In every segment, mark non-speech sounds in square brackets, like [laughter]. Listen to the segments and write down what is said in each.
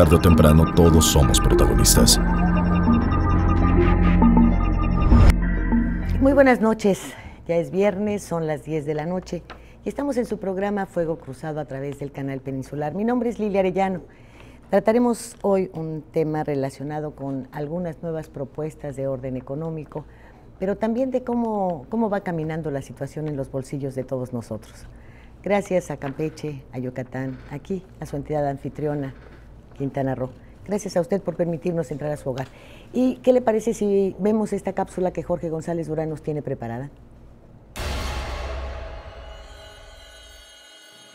tarde o temprano todos somos protagonistas. Muy buenas noches. Ya es viernes, son las 10 de la noche y estamos en su programa Fuego Cruzado a través del canal peninsular. Mi nombre es Lilia Arellano. Trataremos hoy un tema relacionado con algunas nuevas propuestas de orden económico, pero también de cómo, cómo va caminando la situación en los bolsillos de todos nosotros. Gracias a Campeche, a Yucatán, aquí, a su entidad anfitriona, Quintana Roo. Gracias a usted por permitirnos entrar a su hogar. ¿Y qué le parece si vemos esta cápsula que Jorge González Durán nos tiene preparada?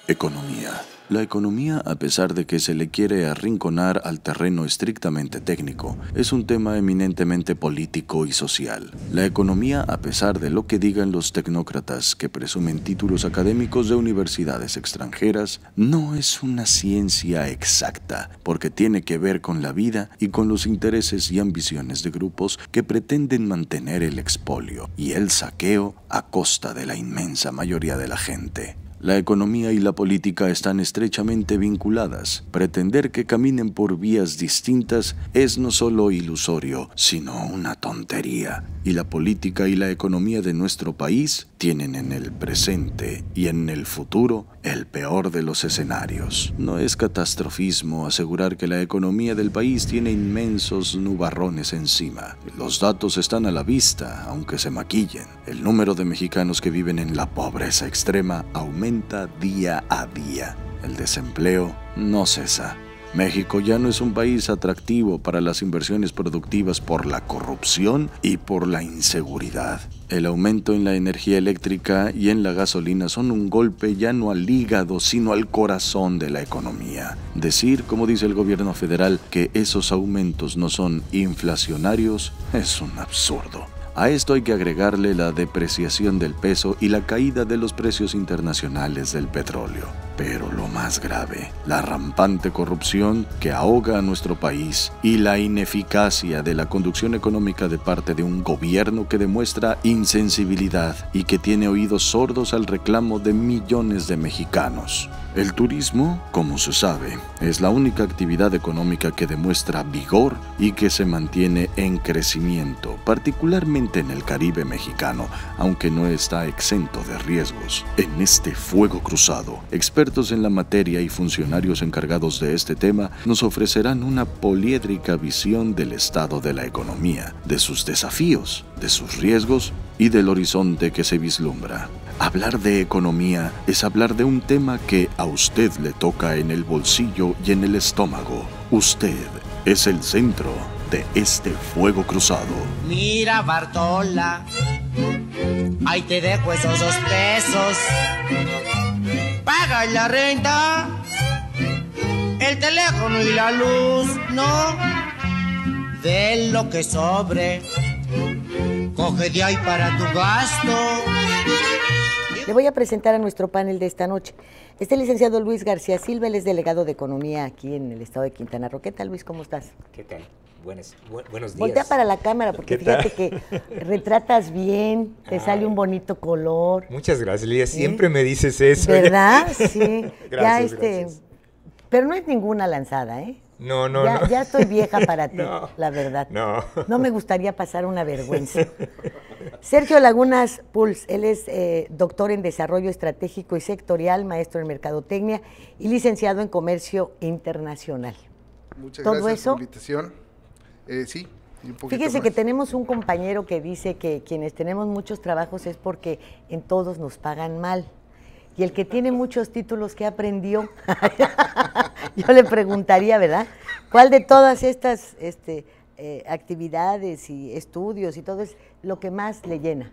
Economía. La economía, a pesar de que se le quiere arrinconar al terreno estrictamente técnico, es un tema eminentemente político y social. La economía, a pesar de lo que digan los tecnócratas que presumen títulos académicos de universidades extranjeras, no es una ciencia exacta, porque tiene que ver con la vida y con los intereses y ambiciones de grupos que pretenden mantener el expolio y el saqueo a costa de la inmensa mayoría de la gente. La economía y la política están estrechamente vinculadas. Pretender que caminen por vías distintas es no solo ilusorio, sino una tontería. Y la política y la economía de nuestro país tienen en el presente y en el futuro el peor de los escenarios. No es catastrofismo asegurar que la economía del país tiene inmensos nubarrones encima. Los datos están a la vista, aunque se maquillen. El número de mexicanos que viven en la pobreza extrema aumenta día a día. El desempleo no cesa. México ya no es un país atractivo para las inversiones productivas por la corrupción y por la inseguridad. El aumento en la energía eléctrica y en la gasolina son un golpe ya no al hígado, sino al corazón de la economía. Decir, como dice el gobierno federal, que esos aumentos no son inflacionarios es un absurdo. A esto hay que agregarle la depreciación del peso y la caída de los precios internacionales del petróleo. Pero lo más grave, la rampante corrupción que ahoga a nuestro país y la ineficacia de la conducción económica de parte de un gobierno que demuestra insensibilidad y que tiene oídos sordos al reclamo de millones de mexicanos. El turismo, como se sabe, es la única actividad económica que demuestra vigor y que se mantiene en crecimiento, particularmente en el Caribe mexicano, aunque no está exento de riesgos. En este fuego cruzado, expertos expertos en la materia y funcionarios encargados de este tema nos ofrecerán una poliédrica visión del estado de la economía, de sus desafíos, de sus riesgos y del horizonte que se vislumbra. Hablar de economía es hablar de un tema que a usted le toca en el bolsillo y en el estómago. Usted es el centro este fuego cruzado. Mira, Bartola, ahí te dejo esos dos pesos. Paga la renta, el teléfono y la luz, ¿no? De lo que sobre, coge de ahí para tu gasto. Le voy a presentar a nuestro panel de esta noche. Este licenciado Luis García Silva, él es delegado de Economía aquí en el estado de Quintana Roo. ¿Qué tal, Luis? ¿Cómo estás? ¿Qué tal? buenos días. Voltea para la cámara porque fíjate que retratas bien, te sale un bonito color. Muchas gracias, Lidia. Siempre me dices eso. ¿eh? ¿Verdad? [laughs] Sí. Este, gracias, Pero no es ninguna lanzada, ¿eh? No, no, no. Ya estoy vieja para [laughs] ti, la verdad. No. No me gustaría pasar una vergüenza. [laughs] Sergio Lagunas Puls, él es eh, doctor en Desarrollo Estratégico y Sectorial, maestro en Mercadotecnia y licenciado en Comercio Internacional. Muchas gracias por la invitación. Eh, sí. Fíjese que tenemos un compañero que dice que quienes tenemos muchos trabajos es porque en todos nos pagan mal. Y el que tiene [laughs] muchos títulos que aprendió, [laughs] yo le preguntaría, ¿verdad? ¿Cuál de todas estas este, eh, actividades y estudios y todo es lo que más le llena?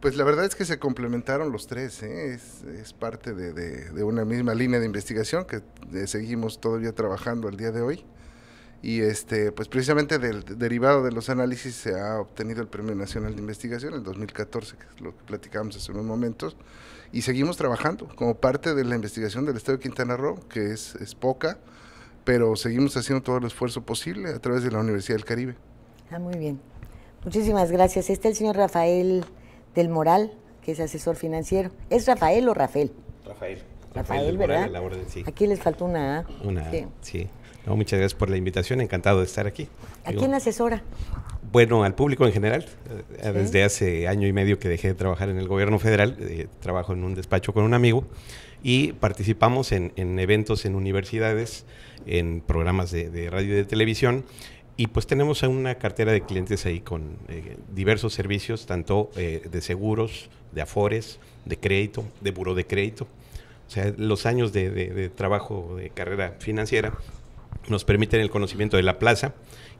Pues la verdad es que se complementaron los tres, ¿eh? es, parte de, una misma línea de investigación que eh, seguimos todavía trabajando al día de hoy y este pues precisamente del, derivado de los análisis se ha obtenido el Premio Nacional de Investigación en 2014, que es lo que platicamos hace unos momentos, y seguimos trabajando como parte de la investigación del Estado de Quintana Roo, que es, es poca, pero seguimos haciendo todo el esfuerzo posible a través de la Universidad del Caribe. Ah, muy bien. Muchísimas gracias. Este es el señor Rafael del Moral, que es asesor financiero. ¿Es Rafael o Rafael? Rafael. Rafael, ¿verdad? Moral, Aquí les faltó una A. Una sí. sí muchas gracias por la invitación, encantado de estar aquí. ¿A quién asesora? Bueno, al público en general. Eh, desde hace año y medio que dejé de trabajar en el gobierno federal, eh, trabajo en un despacho con un amigo y participamos en, eventos en universidades, en programas de, radio y de televisión. Y pues tenemos una cartera de clientes ahí con eh, diversos servicios, tanto de seguros, de afores, de crédito, de buro de crédito. O sea, los años de trabajo de carrera financiera nos permiten el conocimiento de la plaza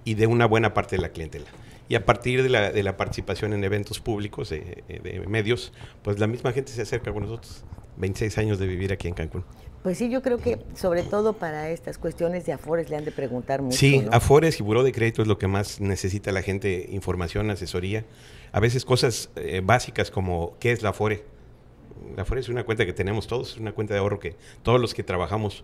y de una buena parte de la clientela. Y a partir de la, participación en eventos públicos, eh, de, medios, pues la misma gente se acerca con nosotros. 26 años de vivir aquí en Cancún. Pues sí, yo creo que sobre todo para estas cuestiones de Afores le han de preguntar mucho. Sí, Afores y Buró de Crédito es lo que más necesita la gente, información, asesoría. A veces cosas eh, básicas como qué es la Afore. La Afore es una cuenta que tenemos todos, es una cuenta de ahorro que todos los que trabajamos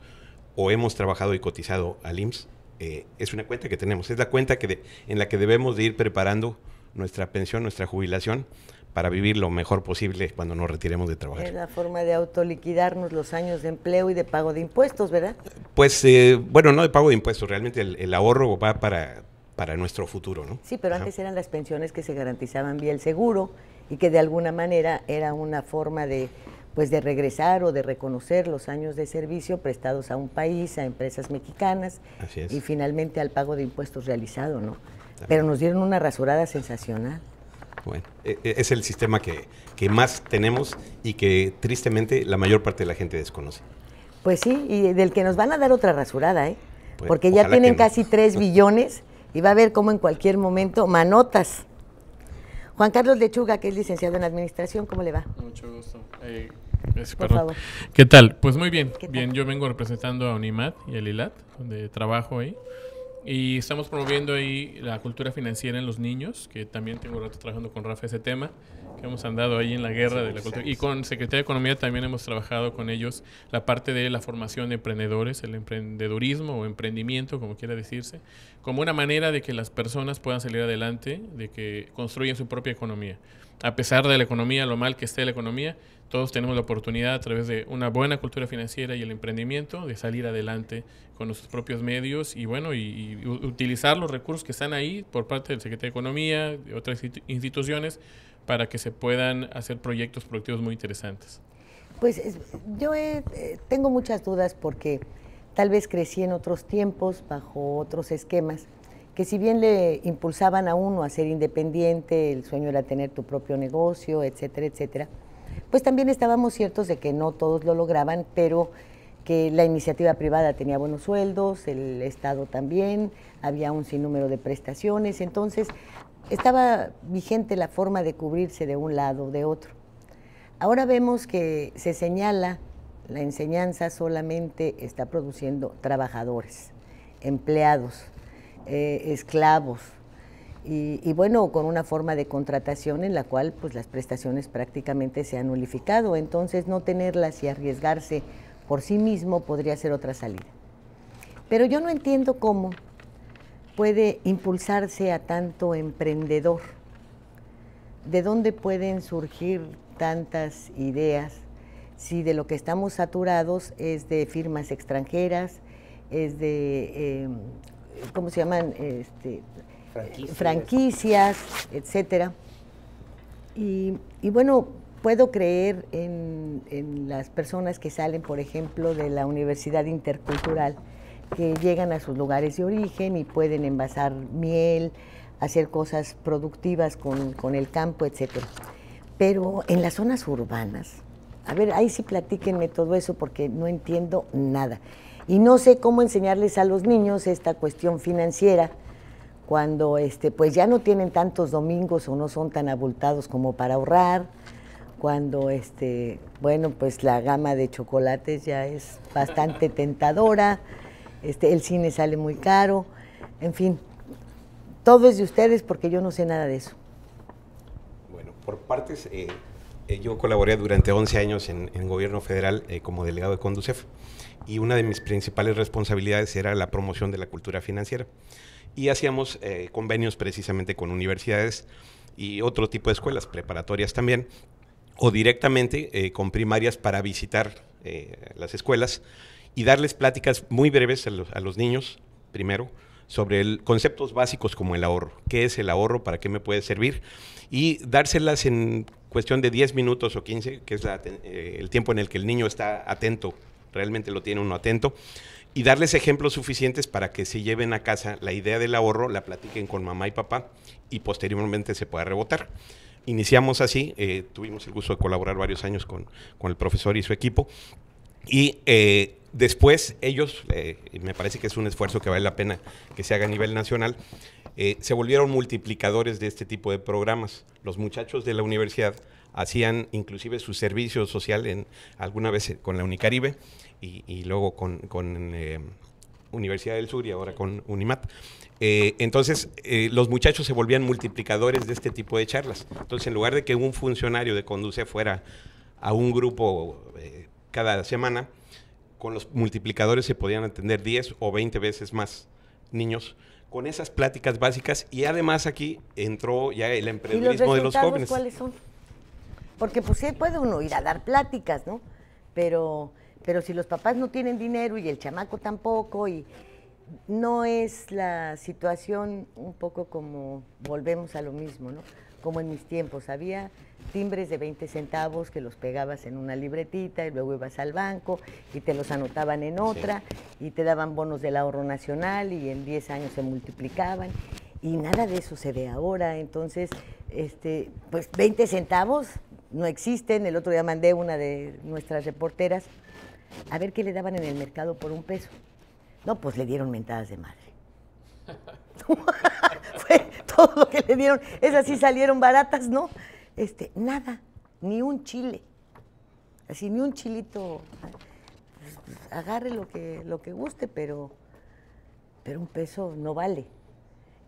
o hemos trabajado y cotizado al IMSS, eh, es una cuenta que tenemos. Es la cuenta que en la que debemos de ir preparando nuestra pensión, nuestra jubilación, para vivir lo mejor posible cuando nos retiremos de trabajar. Es la forma de autoliquidarnos los años de empleo y de pago de impuestos, ¿verdad? Pues, eh, bueno, no de pago de impuestos, realmente el, ahorro va para, para nuestro futuro, ¿no? Sí, pero antes eran las pensiones que se garantizaban vía el seguro y que de alguna manera era una forma de pues de regresar o de reconocer los años de servicio prestados a un país, a empresas mexicanas y finalmente al pago de impuestos realizado, ¿no? Pero nos dieron una rasurada sensacional. Bueno, e, e, es el sistema que, que más tenemos y que tristemente la mayor parte de la gente desconoce. Pues sí, y del que nos van a dar otra rasurada, ¿eh? Pues, Porque ya tienen casi 3 [laughs] billones y va a ver como en cualquier momento manotas. Juan Carlos Lechuga, que es licenciado en Administración, ¿cómo le va? Mucho gusto. Eh, Gracias, ¿Qué tal? Pues muy bien. Bien, yo vengo representando a UNIMAT y el Lilat, donde trabajo ahí. Y estamos promoviendo ahí la cultura financiera en los niños, que también tengo rato trabajando con Rafa ese tema, que hemos andado ahí en la guerra de la cultura. Y con Secretaría de Economía también hemos trabajado con ellos la parte de la formación de emprendedores, el emprendedurismo o emprendimiento, como quiera decirse, como una manera de que las personas puedan salir adelante, de que construyan su propia economía. A pesar de la economía, lo mal que esté la economía, todos tenemos la oportunidad a través de una buena cultura financiera y el emprendimiento de salir adelante con nuestros propios medios y bueno, y, utilizar los recursos que están ahí por parte del Secretario de Economía, de otras instituciones, para que se puedan hacer proyectos productivos muy interesantes. Pues yo eh, tengo muchas dudas porque tal vez crecí en otros tiempos, bajo otros esquemas, que si bien le impulsaban a uno a ser independiente, el sueño era tener tu propio negocio, etcétera, etcétera, pues también estábamos ciertos de que no todos lo lograban, pero que la iniciativa privada tenía buenos sueldos, el Estado también, había un sinnúmero de prestaciones, entonces estaba vigente la forma de cubrirse de un lado o de otro. Ahora vemos que se señala la enseñanza solamente está produciendo trabajadores, empleados, eh, esclavos, y, bueno, con una forma de contratación en la cual pues las prestaciones prácticamente se han nulificado, entonces no tenerlas y arriesgarse por sí mismo podría ser otra salida. Pero yo no entiendo cómo puede impulsarse a tanto emprendedor, de dónde pueden surgir tantas ideas si de lo que estamos saturados es de firmas extranjeras, es de, eh, ¿cómo se llaman? Este, franquicias, etcétera. Y, bueno, puedo creer en, las personas que salen, por ejemplo, de la Universidad Intercultural, que llegan a sus lugares de origen y pueden envasar miel, hacer cosas productivas con, con el campo, etcétera. Pero en las zonas urbanas, a ver, ahí sí platíquenme todo eso porque no entiendo nada. Y no sé cómo enseñarles a los niños esta cuestión financiera cuando este, pues ya no tienen tantos domingos o no son tan abultados como para ahorrar, cuando este, bueno, pues la gama de chocolates ya es bastante tentadora, este, el cine sale muy caro, en fin, todo es de ustedes porque yo no sé nada de eso. Bueno, por partes, eh, eh, yo colaboré durante 11 años en, gobierno federal eh, como delegado de Conducef y una de mis principales responsabilidades era la promoción de la cultura financiera y hacíamos eh, convenios precisamente con universidades y otro tipo de escuelas, preparatorias también, o directamente eh, con primarias para visitar eh, las escuelas y darles pláticas muy breves a los, niños, primero, sobre el, conceptos básicos como el ahorro. ¿Qué es el ahorro? ¿Para qué me puede servir? Y dárselas en cuestión de 10 minutos o 15, que es el tiempo en el que el niño está atento, realmente lo tiene uno atento y darles ejemplos suficientes para que se lleven a casa la idea del ahorro, la platiquen con mamá y papá y posteriormente se pueda rebotar. Iniciamos así, eh, tuvimos el gusto de colaborar varios años con, el profesor y su equipo y eh, después ellos, eh, me parece que es un esfuerzo que vale la pena que se haga a nivel nacional, se volvieron multiplicadores de este tipo de programas. Los muchachos de la universidad hacían inclusive su servicio social en, alguna vez con la Unicaribe y, luego con, eh, Universidad del Sur y ahora con UNIMAT. Eh, entonces, eh, los muchachos se volvían multiplicadores de este tipo de charlas. Entonces, en lugar de que un funcionario de Conduce fuera a un grupo cada semana, con los multiplicadores se podían atender 10 o 20 veces más niños con esas pláticas básicas y además aquí entró ya el emprendedurismo de los jóvenes. ¿Cuáles son? Porque pues sí puede uno ir a dar pláticas, ¿no? Pero pero si los papás no tienen dinero y el chamaco tampoco, y no es la situación un poco como volvemos a lo mismo, ¿no? Como en mis tiempos, había timbres de 20 centavos que los pegabas en una libretita y luego ibas al banco y te los anotaban en otra y te daban bonos del ahorro nacional y en 10 años se multiplicaban y nada de eso se ve ahora, entonces este pues 20 centavos no existen, el otro día mandé una de nuestras reporteras a ver qué le daban en el mercado por un peso. No, pues le dieron mentadas de madre. [laughs] [laughs] Fue todo lo que le dieron. Esas sí salieron baratas, ¿no? Este, nada, ni un chile. Así, ni un chilito. Agarre lo que, lo que guste, pero, pero un peso no vale.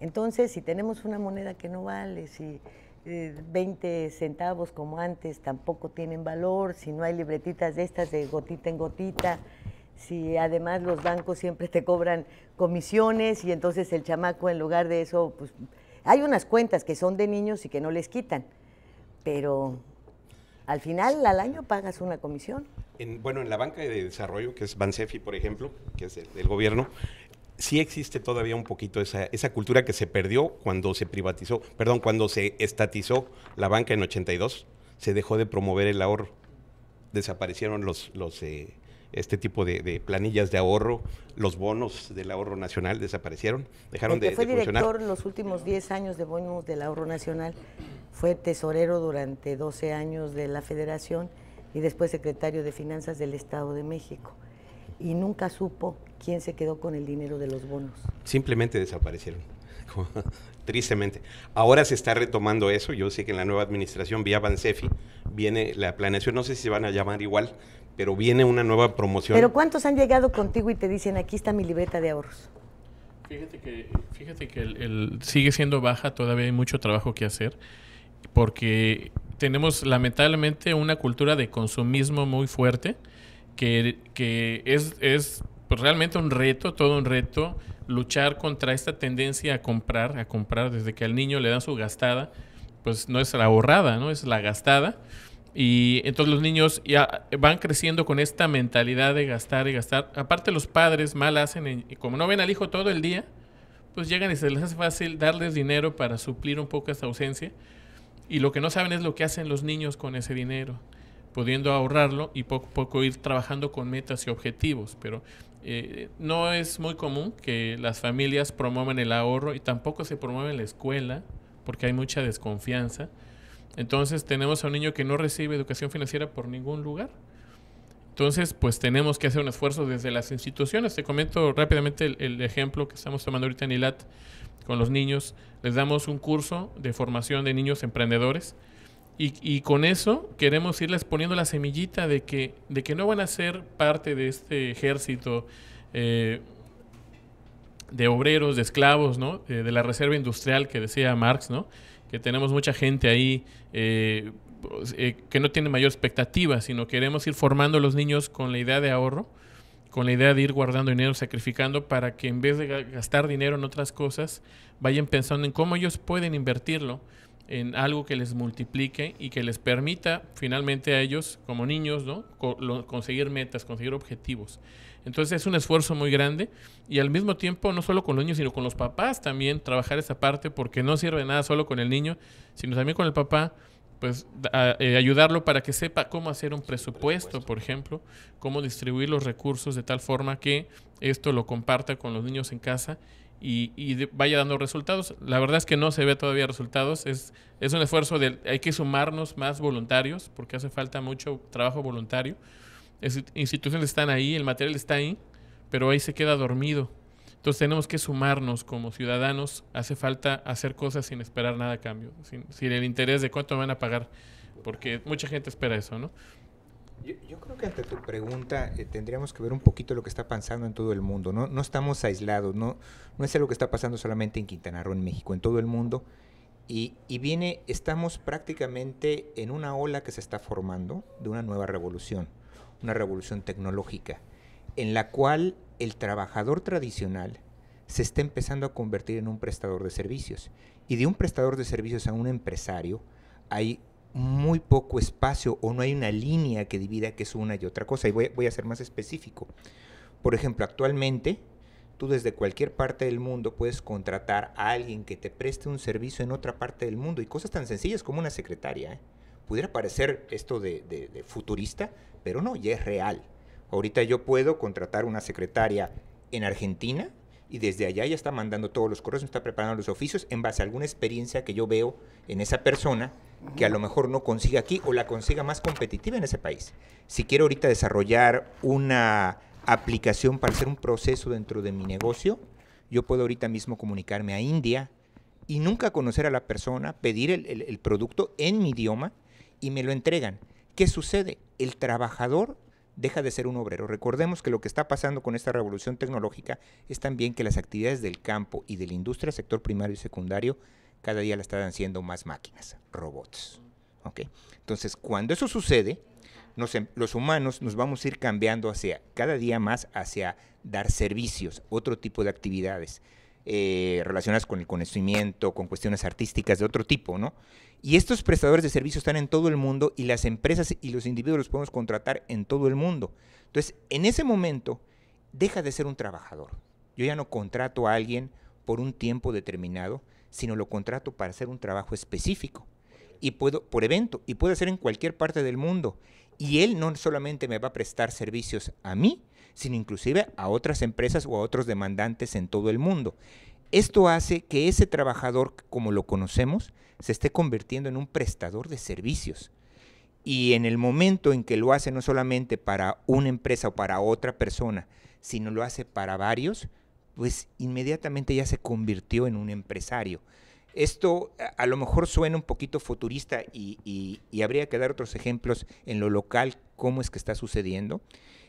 Entonces, si tenemos una moneda que no vale, si 20 eh, centavos como antes tampoco tienen valor, si no hay libretitas de estas de gotita en gotita, si además los bancos siempre te cobran comisiones y entonces el chamaco en lugar de eso, pues hay unas cuentas que son de niños y que no les quitan, pero al final al año pagas una comisión. bueno, en la banca de desarrollo, que es Bansefi, por ejemplo, que es del gobierno, sí existe todavía un poquito esa, cultura que se perdió cuando se privatizó, perdón, cuando se estatizó la banca en 82, se dejó de promover el ahorro. Desaparecieron los, los eh, este tipo de, planillas de ahorro, los bonos del ahorro nacional desaparecieron, dejaron El que de, fue director en los últimos 10 años de bonos del ahorro nacional, fue tesorero durante 12 años de la federación y después secretario de finanzas del Estado de México y nunca supo quién se quedó con el dinero de los bonos. Simplemente desaparecieron, [laughs] tristemente. Ahora se está retomando eso, yo sé que en la nueva administración, vía Bansefi, viene la planeación, no sé si se van a llamar igual, pero viene una nueva promoción. Pero ¿cuántos han llegado contigo y te dicen, aquí está mi libreta de ahorros? Fíjate que, fíjate que sigue siendo baja, todavía hay mucho trabajo que hacer, porque tenemos lamentablemente una cultura de consumismo muy fuerte que, es, pues, realmente un reto, todo un reto, luchar contra esta tendencia a comprar, a comprar desde que al niño le dan su gastada, pues no es la ahorrada, ¿no? Es la gastada. Y entonces los niños ya van creciendo con esta mentalidad de gastar y gastar. Aparte los padres mal hacen, y como no ven al hijo todo el día, pues llegan y se les hace fácil darles dinero para suplir un poco esta ausencia. Y lo que no saben es lo que hacen los niños con ese dinero pudiendo ahorrarlo y poco a poco ir trabajando con metas y objetivos. Pero eh, no es muy común que las familias promuevan el ahorro y tampoco se promueve en la escuela porque hay mucha desconfianza. Entonces tenemos a un niño que no recibe educación financiera por ningún lugar. Entonces, pues tenemos que hacer un esfuerzo desde las instituciones. Te comento rápidamente el, el, ejemplo que estamos tomando ahorita en ILAT con los niños. Les damos un curso de formación de niños emprendedores y, con eso queremos irles poniendo la semillita de que, de que no van a ser parte de este ejército eh, de obreros, de esclavos, ¿no? Eh, de la reserva industrial que decía Marx, ¿no? que tenemos mucha gente ahí eh, pues, que no tiene mayor expectativa, sino queremos ir formando a los niños con la idea de ahorro, con la idea de ir guardando dinero, sacrificando para que en vez de gastar dinero en otras cosas, vayan pensando en cómo ellos pueden invertirlo en algo que les multiplique y que les permita finalmente a ellos, como niños, ¿no? conseguir metas, conseguir objetivos. Entonces es un esfuerzo muy grande y al mismo tiempo, no solo con los niños, sino con los papás también, trabajar esa parte porque no sirve nada solo con el niño, sino también con el papá, pues eh, ayudarlo para que sepa cómo hacer un presupuesto, por ejemplo, cómo distribuir los recursos de tal forma que esto lo comparta con los niños en casa y, vaya dando resultados. La verdad es que no se ve todavía resultados. Es, es un esfuerzo de hay que sumarnos más voluntarios porque hace falta mucho trabajo voluntario. instituciones están ahí, el material está ahí, pero ahí se queda dormido. Entonces tenemos que sumarnos como ciudadanos. Hace falta hacer cosas sin esperar nada a cambio, sin, sin el interés de cuánto van a pagar, porque mucha gente espera eso, ¿no? Yo, creo que ante tu pregunta eh, tendríamos que ver un poquito lo que está pasando en todo el mundo. No, no estamos aislados, no, no es algo que está pasando solamente en Quintana Roo, en México, en todo el mundo. Y, y viene, estamos prácticamente en una ola que se está formando de una nueva revolución, una revolución tecnológica, en la cual el trabajador tradicional se está empezando a convertir en un prestador de servicios. Y de un prestador de servicios a un empresario hay muy poco espacio o no hay una línea que divida que es una y otra cosa. Y voy, voy a ser más específico. Por ejemplo, actualmente tú desde cualquier parte del mundo puedes contratar a alguien que te preste un servicio en otra parte del mundo y cosas tan sencillas como una secretaria. ¿eh? Pudiera parecer esto de, de, futurista, pero no, ya es real. Ahorita yo puedo contratar una secretaria en Argentina y desde allá ya está mandando todos los correos, está preparando los oficios en base a alguna experiencia que yo veo en esa persona que a lo mejor no consiga aquí o la consiga más competitiva en ese país. Si quiero ahorita desarrollar una aplicación para hacer un proceso dentro de mi negocio, yo puedo ahorita mismo comunicarme a India y nunca conocer a la persona, pedir el, producto en mi idioma y me lo entregan. ¿Qué sucede? El trabajador deja de ser un obrero. Recordemos que lo que está pasando con esta revolución tecnológica es también que las actividades del campo y de la industria, sector primario y secundario, cada día la están haciendo más máquinas, robots. Entonces, cuando eso sucede, em, los humanos nos vamos a ir cambiando hacia cada día más hacia dar servicios, otro tipo de actividades eh, relacionadas con el conocimiento, con cuestiones artísticas de otro tipo, ¿no? Y estos prestadores de servicios están en todo el mundo y las empresas y los individuos los podemos contratar en todo el mundo. Entonces, en ese momento, deja de ser un trabajador. Yo ya no contrato a alguien por un tiempo determinado, sino lo contrato para hacer un trabajo específico y puedo por evento y puede ser en cualquier parte del mundo y él no solamente me va a prestar servicios a mí, sino inclusive a otras empresas o a otros demandantes en todo el mundo. Esto hace que ese trabajador, como lo conocemos, se esté convirtiendo en un prestador de servicios. Y en el momento en que lo hace no solamente para una empresa o para otra persona, sino lo hace para varios, pues inmediatamente ya se convirtió en un empresario. Esto a lo mejor suena un poquito futurista y, habría que dar otros ejemplos en lo local, cómo es que está sucediendo.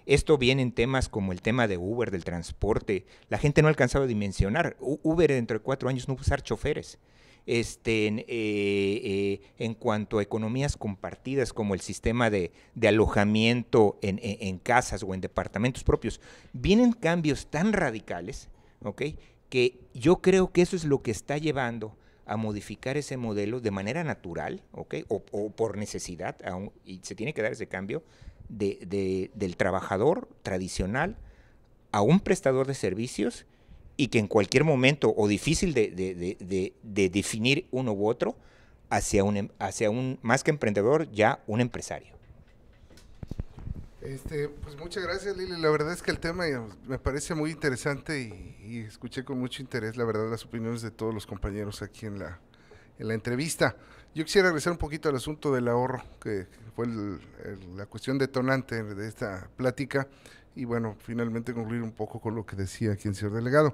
Esto viene en temas como el tema de Uber, del transporte. La gente no ha alcanzado a dimensionar. Uber dentro de cuatro años no usar choferes. Este, eh, eh, en cuanto a economías compartidas, como el sistema de, alojamiento en casas o en departamentos propios, vienen cambios tan radicales que yo creo que eso es lo que está llevando a modificar ese modelo de manera natural, O, por necesidad, y se tiene que dar ese cambio de, del trabajador tradicional a un prestador de servicios y que en cualquier momento, o difícil de, de definir uno u otro, hacia un, em, hacia un, más que emprendedor, ya un empresario. Este, pues muchas gracias Lili, la verdad es que el tema eh, me parece muy interesante y, escuché con mucho interés la verdad las opiniones de todos los compañeros aquí en la, entrevista. Yo quisiera regresar un poquito al asunto del ahorro, que, fue la cuestión detonante de esta plática y bueno, finalmente concluir un poco con lo que decía aquí el señor delegado.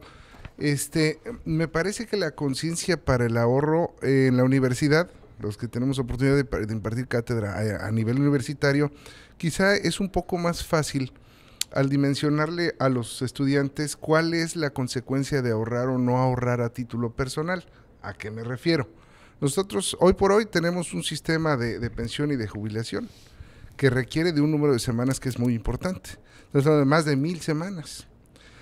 Este, me parece que la conciencia para el ahorro en la universidad los que tenemos oportunidad de, impartir cátedra a, nivel universitario, quizá es un poco más fácil al dimensionarle a los estudiantes cuál es la consecuencia de ahorrar o no ahorrar a título personal. ¿A qué me refiero? Nosotros hoy por hoy tenemos un sistema de, pensión y de jubilación que requiere de un número de semanas que es muy importante. Entonces, más de mil semanas.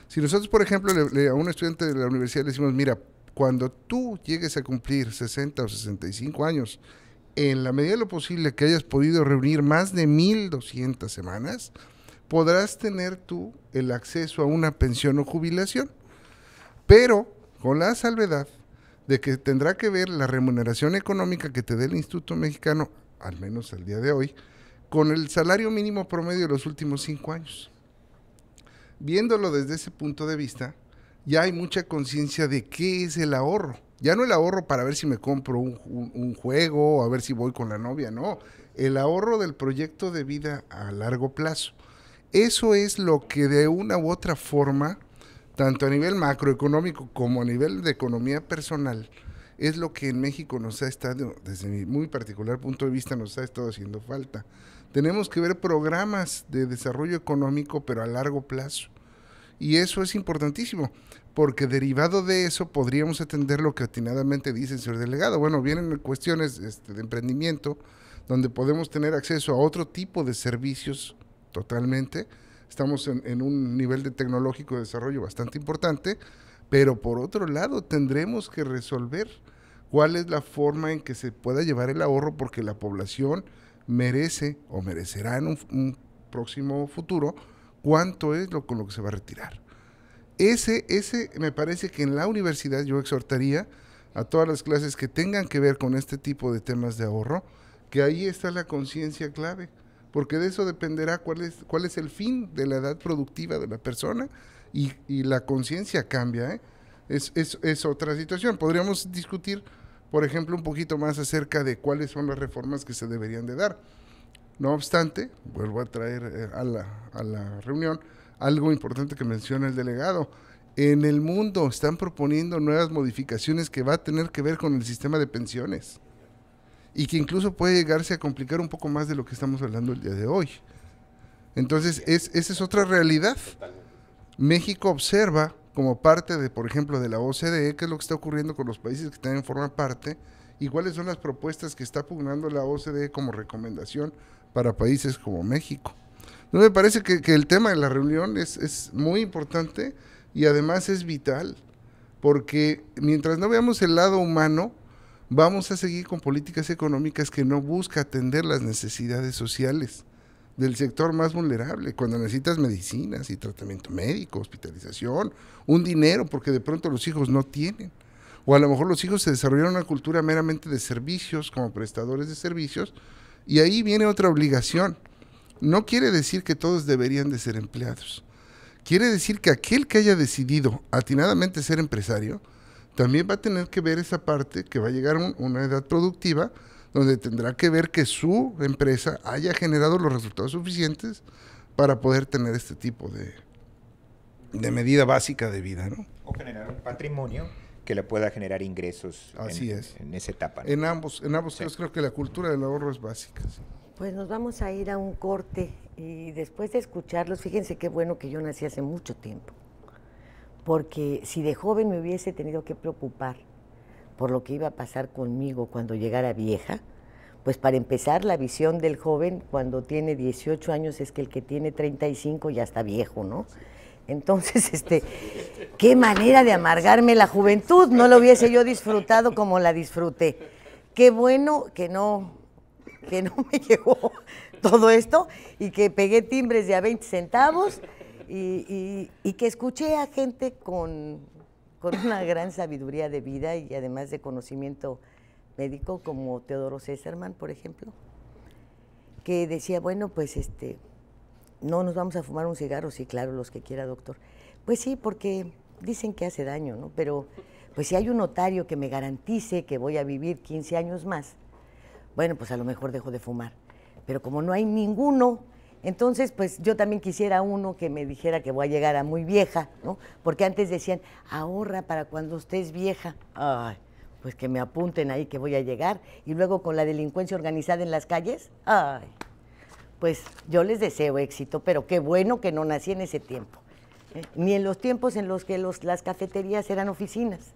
Si nosotros, por ejemplo, a un estudiante de la universidad le decimos, mira, cuando tú llegues a cumplir 60 o 65 años, en la medida de lo posible que hayas podido reunir más de 1.200 semanas, podrás tener tú el acceso a una pensión o jubilación, pero con la salvedad de que tendrá que ver la remuneración económica que te dé el Instituto Mexicano, al menos al día de hoy, con el salario mínimo promedio de los últimos cinco años. Viéndolo desde ese punto de vista, ya hay mucha conciencia de qué es el ahorro. Ya no el ahorro para ver si me compro un, juego o a ver si voy con la novia, no. El ahorro del proyecto de vida a largo plazo. Eso es lo que de una u otra forma, tanto a nivel macroeconómico como a nivel de economía personal, es lo que en México nos ha estado, desde mi muy particular punto de vista, nos ha estado haciendo falta. Tenemos que ver programas de desarrollo económico, pero a largo plazo. Y eso es importantísimo, porque derivado de eso podríamos atender lo que atinadamente dice el señor delegado. Bueno, vienen cuestiones este, de emprendimiento donde podemos tener acceso a otro tipo de servicios totalmente. Estamos en, un nivel de tecnológico de desarrollo bastante importante, pero por otro lado tendremos que resolver cuál es la forma en que se pueda llevar el ahorro porque la población merece o merecerá en un próximo futuro cuánto es lo con lo que se va a retirar. Ese, ese me parece que en la universidad yo exhortaría a todas las clases que tengan que ver con este tipo de temas de ahorro, que ahí está la conciencia clave, porque de eso dependerá cuál es, cuál es el fin de la edad productiva de la persona y, la conciencia cambia. ¿eh? Es, es otra situación. Podríamos discutir, por ejemplo, un poquito más acerca de cuáles son las reformas que se deberían de dar no obstante, vuelvo a traer eh, a la, a la reunión algo importante que menciona el delegado. En el mundo están proponiendo nuevas modificaciones que va a tener que ver con el sistema de pensiones y que incluso puede llegarse a complicar un poco más de lo que estamos hablando el día de hoy. Entonces, es, esa es otra realidad. México observa como parte de, por ejemplo, de la OCDE, qué es lo que está ocurriendo con los países que también forman parte y cuáles son las propuestas que está pugnando la OCDE como recomendación para países como México. No me parece que, el tema de la reunión es, muy importante y además es vital, porque mientras no veamos el lado humano, vamos a seguir con políticas económicas que no buscan atender las necesidades sociales del sector más vulnerable, cuando necesitas medicinas y tratamiento médico, hospitalización, un dinero, porque de pronto los hijos no tienen. O a lo mejor los hijos se desarrollaron una cultura meramente de servicios, como prestadores de servicios, y ahí viene otra obligación. No quiere decir que todos deberían de ser empleados. Quiere decir que aquel que haya decidido atinadamente ser empresario, también va a tener que ver esa parte que va a llegar a una edad productiva donde tendrá que ver que su empresa haya generado los resultados suficientes para poder tener este tipo de, de medida básica de vida. ¿no? O generar un patrimonio que le pueda generar ingresos en, en esa etapa. En ambos, en ambos casos creo que la cultura del ahorro es básica. Pues nos vamos a ir a un corte y después de escucharlos, fíjense qué bueno que yo nací hace mucho tiempo, porque si de joven me hubiese tenido que preocupar por lo que iba a pasar conmigo cuando llegara vieja, pues para empezar la visión del joven cuando tiene 18 años es que el que tiene 35 ya está viejo, ¿no? Entonces, este, qué manera de amargarme la juventud, no lo hubiese yo disfrutado como la disfruté. Qué bueno que no, que no me llegó todo esto y que pegué timbres de a 20 centavos y, que escuché a gente con, con una gran sabiduría de vida y además de conocimiento médico, como Teodoro Césarman, por ejemplo, que decía, bueno, pues este no, nos vamos a fumar un cigarro, sí, claro, los que quiera, doctor. Pues sí, porque dicen que hace daño, ¿no? Pero pues si hay un notario que me garantice que voy a vivir 15 años más, bueno, pues a lo mejor dejo de fumar. Pero como no hay ninguno, entonces pues yo también quisiera uno que me dijera que voy a llegar a muy vieja, ¿no? Porque antes decían, ahorra para cuando usted es vieja. Ay, pues que me apunten ahí que voy a llegar. Y luego con la delincuencia organizada en las calles, ay pues yo les deseo éxito, pero qué bueno que no nací en ese tiempo, ¿eh? ni en los tiempos en los que las cafeterías eran oficinas,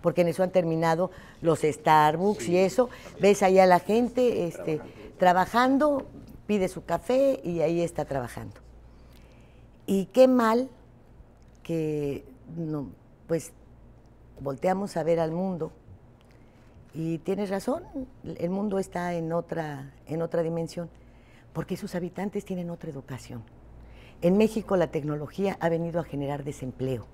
porque en eso han terminado los Starbucks y eso. Ves ahí a la gente este, trabajando. pide su café y ahí está trabajando. Y qué mal que no, pues volteamos a ver al mundo. Y tienes razón, el mundo está en otra, en otra dimensión porque sus habitantes tienen otra educación. En México la tecnología ha venido a generar desempleo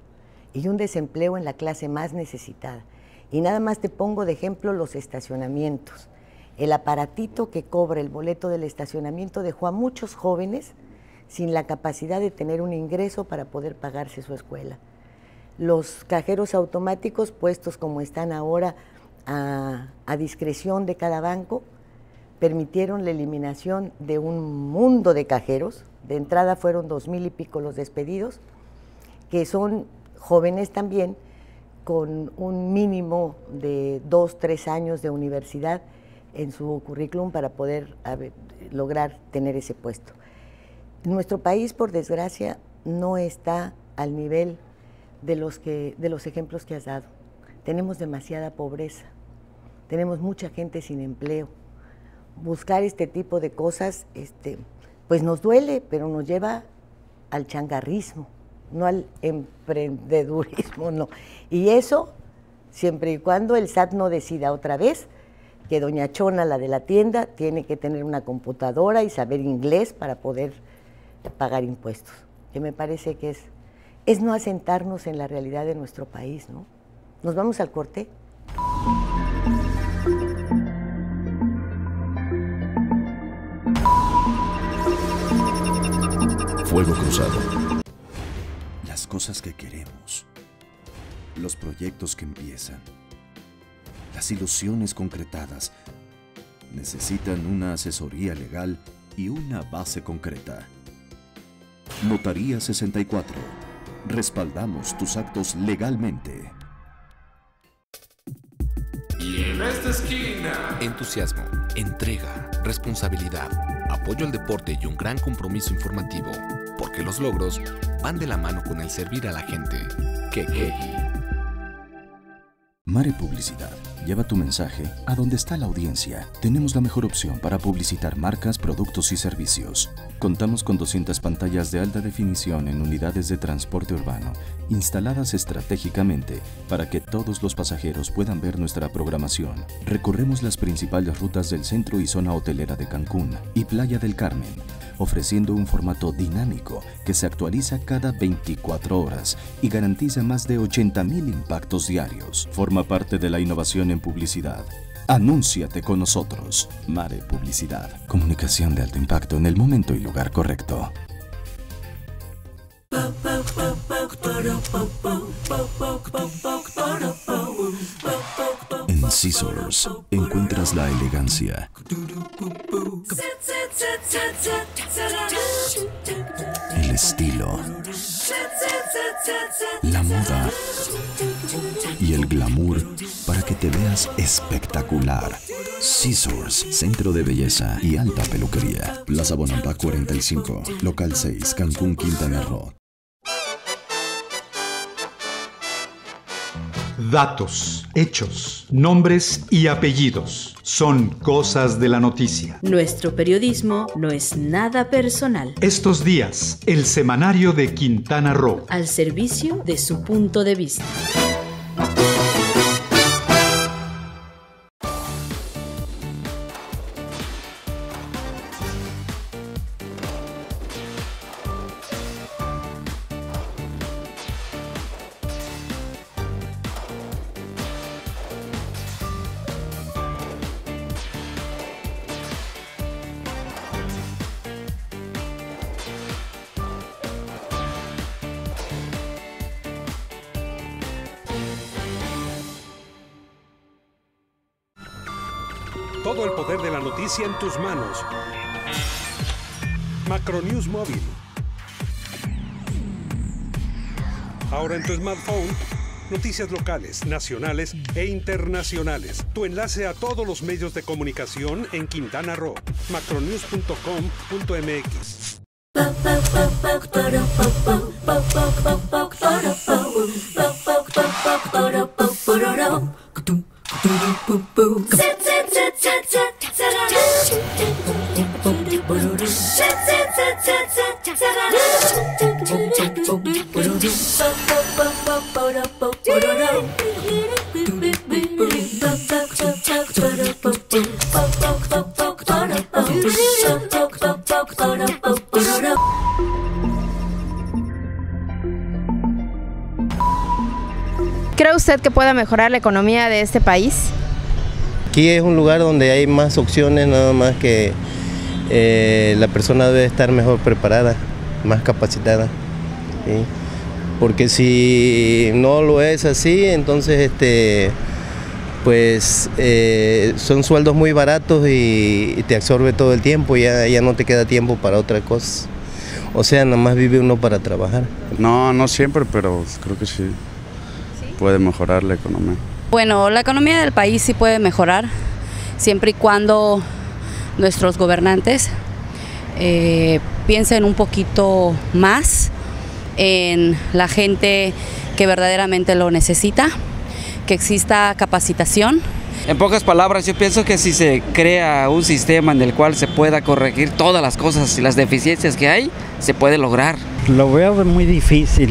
y un desempleo en la clase más necesitada. Y nada más te pongo de ejemplo los estacionamientos. El aparatito que cobra el boleto del estacionamiento dejó a muchos jóvenes sin la capacidad de tener un ingreso para poder pagarse su escuela. Los cajeros automáticos puestos como están ahora a, a discreción de cada banco permitieron la eliminación de un mundo de cajeros. De entrada fueron dos mil y pico los despedidos, que son jóvenes también, con un mínimo de dos, tres años de universidad en su currículum para poder lograr tener ese puesto. Nuestro país, por desgracia, no está al nivel de los, que, de los ejemplos que has dado. Tenemos demasiada pobreza, tenemos mucha gente sin empleo, buscar este tipo de cosas, este, pues nos duele, pero nos lleva al changarrismo, no al emprendedurismo, no. Y eso, siempre y cuando el SAT no decida otra vez que doña Chona, la de la tienda, tiene que tener una computadora y saber inglés para poder pagar impuestos, que me parece que es, es no asentarnos en la realidad de nuestro país, ¿no? Nos vamos al corte. Vuelvo Cruzado. Las cosas que queremos, los proyectos que empiezan, las ilusiones concretadas, necesitan una asesoría legal y una base concreta. Notaría 64. Respaldamos tus actos legalmente. Y en esta esquina. Entusiasmo, entrega, responsabilidad, apoyo al deporte y un gran compromiso informativo porque los logros van de la mano con el servir a la gente. que Mare Publicidad. Lleva tu mensaje a donde está la audiencia. Tenemos la mejor opción para publicitar marcas, productos y servicios. Contamos con 200 pantallas de alta definición en unidades de transporte urbano, instaladas estratégicamente para que todos los pasajeros puedan ver nuestra programación. Recorremos las principales rutas del centro y zona hotelera de Cancún y Playa del Carmen ofreciendo un formato dinámico que se actualiza cada 24 horas y garantiza más de 80.000 impactos diarios. Forma parte de la innovación en publicidad. Anúnciate con nosotros. Mare Publicidad. Comunicación de alto impacto en el momento y lugar correcto. En Scissors encuentras la elegancia, el estilo, la moda y el glamour para que te veas espectacular. Scissors, Centro de Belleza y Alta Peluquería. Plaza Bonaparte 45, Local 6, Cancún, Quintana Roo. Datos, hechos, nombres y apellidos son cosas de la noticia. Nuestro periodismo no es nada personal. Estos días, el semanario de Quintana Roo. Al servicio de su punto de vista. todo el poder de la noticia en tus manos. Macronews Móvil. Ahora en tu smartphone, noticias locales, nacionales e internacionales. Tu enlace a todos los medios de comunicación en Quintana Roo. macronews.com.mx. que pueda mejorar la economía de este país? Aquí es un lugar donde hay más opciones, nada más que eh, la persona debe estar mejor preparada, más capacitada. Porque si no lo es así, entonces este, pues eh, son sueldos muy baratos y, te absorbe todo el tiempo, y ya no te queda tiempo para otra cosa. O sea, nada más vive uno para trabajar. No, no siempre, pero creo que sí puede mejorar la economía? Bueno, la economía del país sí puede mejorar, siempre y cuando nuestros gobernantes eh, piensen un poquito más en la gente que verdaderamente lo necesita, que exista capacitación. En pocas palabras, yo pienso que si se crea un sistema en el cual se pueda corregir todas las cosas y las deficiencias que hay, se puede lograr. Lo veo muy difícil,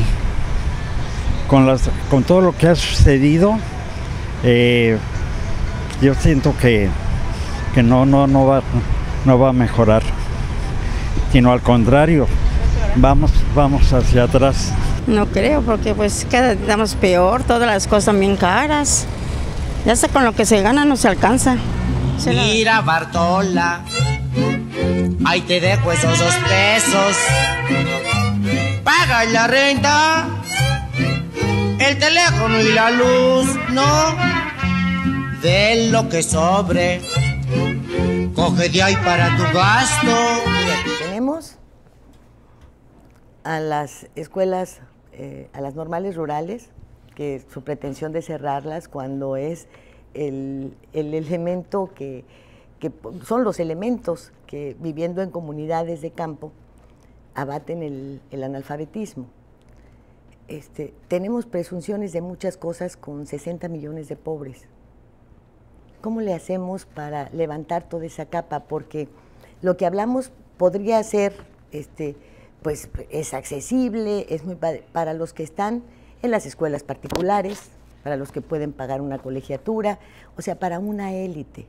con, las, con todo lo que ha sucedido, eh, yo siento que, no, no, no, va, no va a mejorar, sino al contrario, vamos, vamos hacia atrás. No creo, porque pues cada damos peor, todas las cosas bien caras. Ya sé con lo que se gana no se alcanza. Mira, Bartola, ahí te dejo esos dos pesos. Paga la renta el teléfono y la luz, no. De lo que sobre, coge de ahí para tu gasto. Aquí tenemos a las escuelas, eh, a las normales rurales, que su pretensión de cerrarlas cuando es el, elemento que, son los elementos que viviendo en comunidades de campo abaten el, el analfabetismo. Este, tenemos presunciones de muchas cosas con 60 millones de pobres. ¿Cómo le hacemos para levantar toda esa capa? Porque lo que hablamos podría ser, este, pues es accesible, es muy para los que están en las escuelas particulares, para los que pueden pagar una colegiatura, o sea, para una élite,